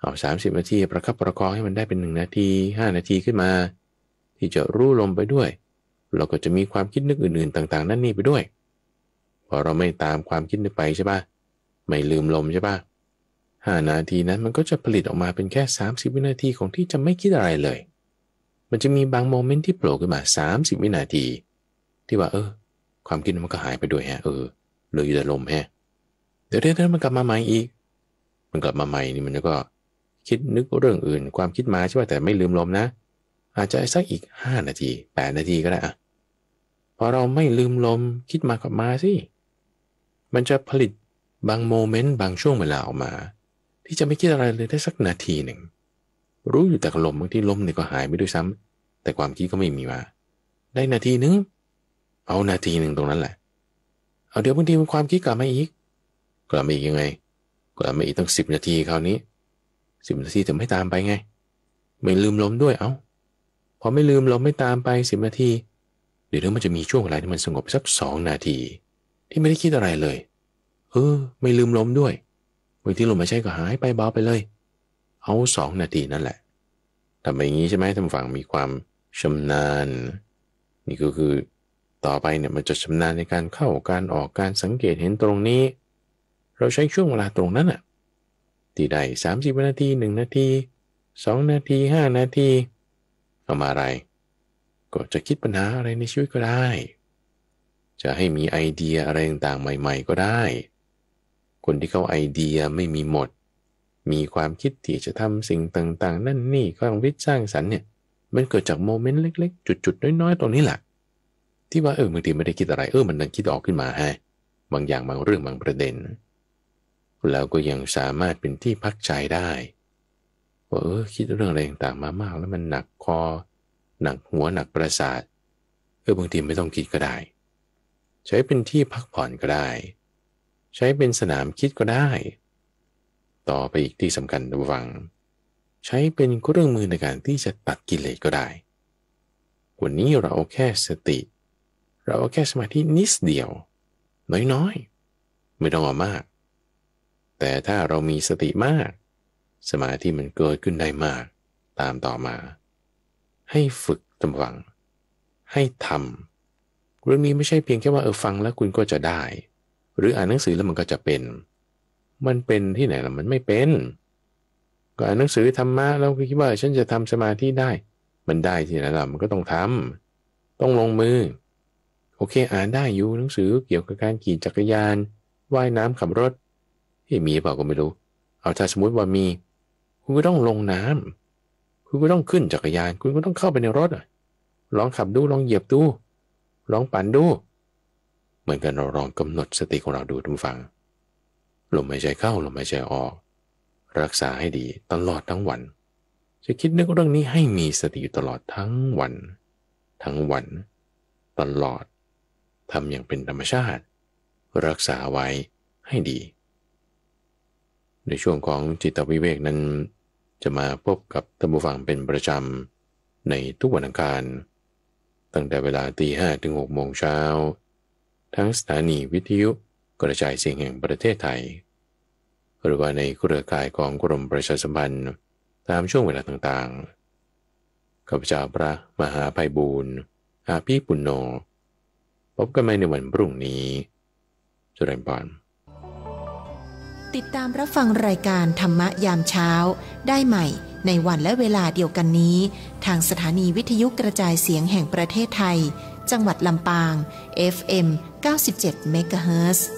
เอาสสามิบนาทีประคับประคองให้มันได้เป็นหนึ่งนาทีห้านาทีขึ้นมา ที่จะรู้ลมไปด้วยเราก็จะมีความคิดนึกอื่นๆต่างๆ นั่นนี่ไปด้วยพอเราไม่ตามความคิดนึกไปใช่ปะไม่ลืมลมใช่ปะห้านาทีนั้นมันก็จะผลิตออกมาเป็นแค่ 30 วินาทีของที่จะไม่คิดอะไรเลยมันจะมีบางโมเมนต์ที่โผล่ขึ้นมา30วินาที ที่ว่า เออ ความคิดมันก็หายไปด้วยฮะเออเหลืออยู่แต่ลมแฮะ เดี๋ยวเดี๋ยวมันกลับมาใหม่อีก มันกลับมาใหม่นี่มันก็คิดนึกเรื่องอื่น ความคิดมาใช่ป่ะแต่ไม่ลืมลมนะ อาจจะสักอีก 5 นาที 8 นาทีก็ได้อะพอเราไม่ลืมลมคิดมากลับมาสิมันจะผลิตบางโมเมนต์ บางช่วงเวลาออกมา ที่จะไม่คิดอะไรเลยได้สักนาทีหนึ่งรู้อยู่แต่ลมบางที่ลมเนี่ยก็หายไปด้วยซ้ำ แต่ความคิดก็ไม่มีมา ได้นาทีหนึ่งเอานาทีหนึ่งตรงนั้นแหละเอาเดี๋ยวบางทีมันความคิดกลับมาอีก กลับมาอีกยังไงกลับมาอีกตั้งสิบนาทีคราวนี้สิบนาทีจะไม่ตามไปไงไม่ลืมลมด้วยเอา้าพอไม่ลืมลมไม่ตามไปสิบนาทีเดี๋ยวมันจะมีช่วงเวลาที่มันสงบสักสองนาทีที่ไม่ได้คิดอะไรเลย เออ ไม่ลืมล้มด้วยบางทีลมหายใจก็หายไปเบาไปเลย เอาสองนาทีนั่นแหละทำแบบนี้ใช่ไหมทำฝั่งมีความชำนาญ นี่ก็คือ ต่อไปเนี่ยมันจะชำนาญในการเข้าการออกการสังเกตเห็นตรงนี้ เราใช้ช่วงเวลาตรงนั้นอะที่ได้สามสิบนาทีหนึ่งนาทีสองนาทีห้านาทีเอามาอะไร ก็จะคิดปัญหาอะไรในชีวิตก็ได้จะให้มีไอเดียอะไรต่างๆใหม่ๆ ก็ได้ คนที่เขาไอเดียไม่มีหมด มีความคิดที่จะทำสิ่งต่างๆ นั่นนี่ความวิจารณ์สรรเนี่ย มันเกิดจากโมเมนต์เล็กๆ จุดๆ น้อยๆ ตรงนี้แหละ ที่ว่าเออบางทีไม่ได้คิดอะไรเออมันนั่งคิดออกขึ้นมาให้บางอย่างบางเรื่องบางประเด็น แล้วก็ยังสามารถเป็นที่พักใจได้ว่าเออ คิดเรื่องอะไรต่างๆมามากแล้วมันหนักคอ หนักหัวหนักประสาท เออบางทีไม่ต้องคิดก็ได้ใช้เป็นที่พักผ่อนก็ได้ ใช้เป็นสนามคิดก็ได้ ต่อไปอีกที่สำคัญระวัง ใช้เป็นเครื่องมือในการที่จะตัดกิเลสก็ได้ วันนี้เราแค่สติ เราแค่สมาธินิดเดียว น้อยๆ ไม่ต้องเอามาก แต่ถ้าเรามีสติมาก สมาธิมันเกิดขึ้นได้มาก ตามต่อมา ให้ฝึกตำวัง ให้ทำเรื่องนี้ไม่ใช่เพียงแค่ว่าเออฟังแล้วคุณก็จะได้ หรืออ่านหนังสือแล้วมันก็จะเป็น มันเป็นที่ไหนล่ะมันไม่เป็นก็อ่านหนังสือธรรมะแล้วคิดว่า ฉันจะทำสมาธิได้ มันได้ที่ไหนล่ะมันก็ต้องทำ ต้องลงมือ โอเค อ่านได้อยู่หนังสือเกี่ยวกับการขี่จักรยานว่ายน้ำขับรถที่มีเปล่าก็ไม่รู้เอาถ้าสมมติว่ามี คุณก็ต้องลงน้ำ คุณก็ต้องขึ้นจักรยาน คุณก็ต้องเข้าไปในรถลองขับดูลองเหยียบดูลองปั่นดู เหมือนกันเราลองกำหนดสติของเราดูทุกฝังลมหายใจเข้าลมหายใจออก รักษาให้ดีตลอดทั้งวัน จะคิดนึกเรื่องนี้ให้มีสติอยู่ตลอดทั้งวัน ทั้งวัน ตลอด ทำอย่างเป็นธรรมชาติ รักษาไว้ให้ดี ในช่วงของจิตวิเวกนั้นจะมาพบกับท่านผู้ฟังเป็นประจำในทุกวันอังคารตั้งแต่เวลาตีห้ถึงหกโมงเช้า ทั้งสถานีวิทยุกระจายเสียงแห่งประเทศไทย หรือว่าในเครือข่ายของกรมประชาสัมพันธ์ตามช่วงเวลาต่างๆข้าพเจ้าพระมหาภัยบูรณ์ อาพี่ปุณโญพบกันใหม่ในวันพรุ่งนี้จุรินปานติดตามรับฟังรายการธรรมะยามเช้า ได้ใหม่ในวันและเวลาเดียวกันนี้ ทางสถานีวิทยุกระจายเสียงแห่งประเทศไทย จังหวัดลำปาง FM 97 MHz เมกะเฮิร์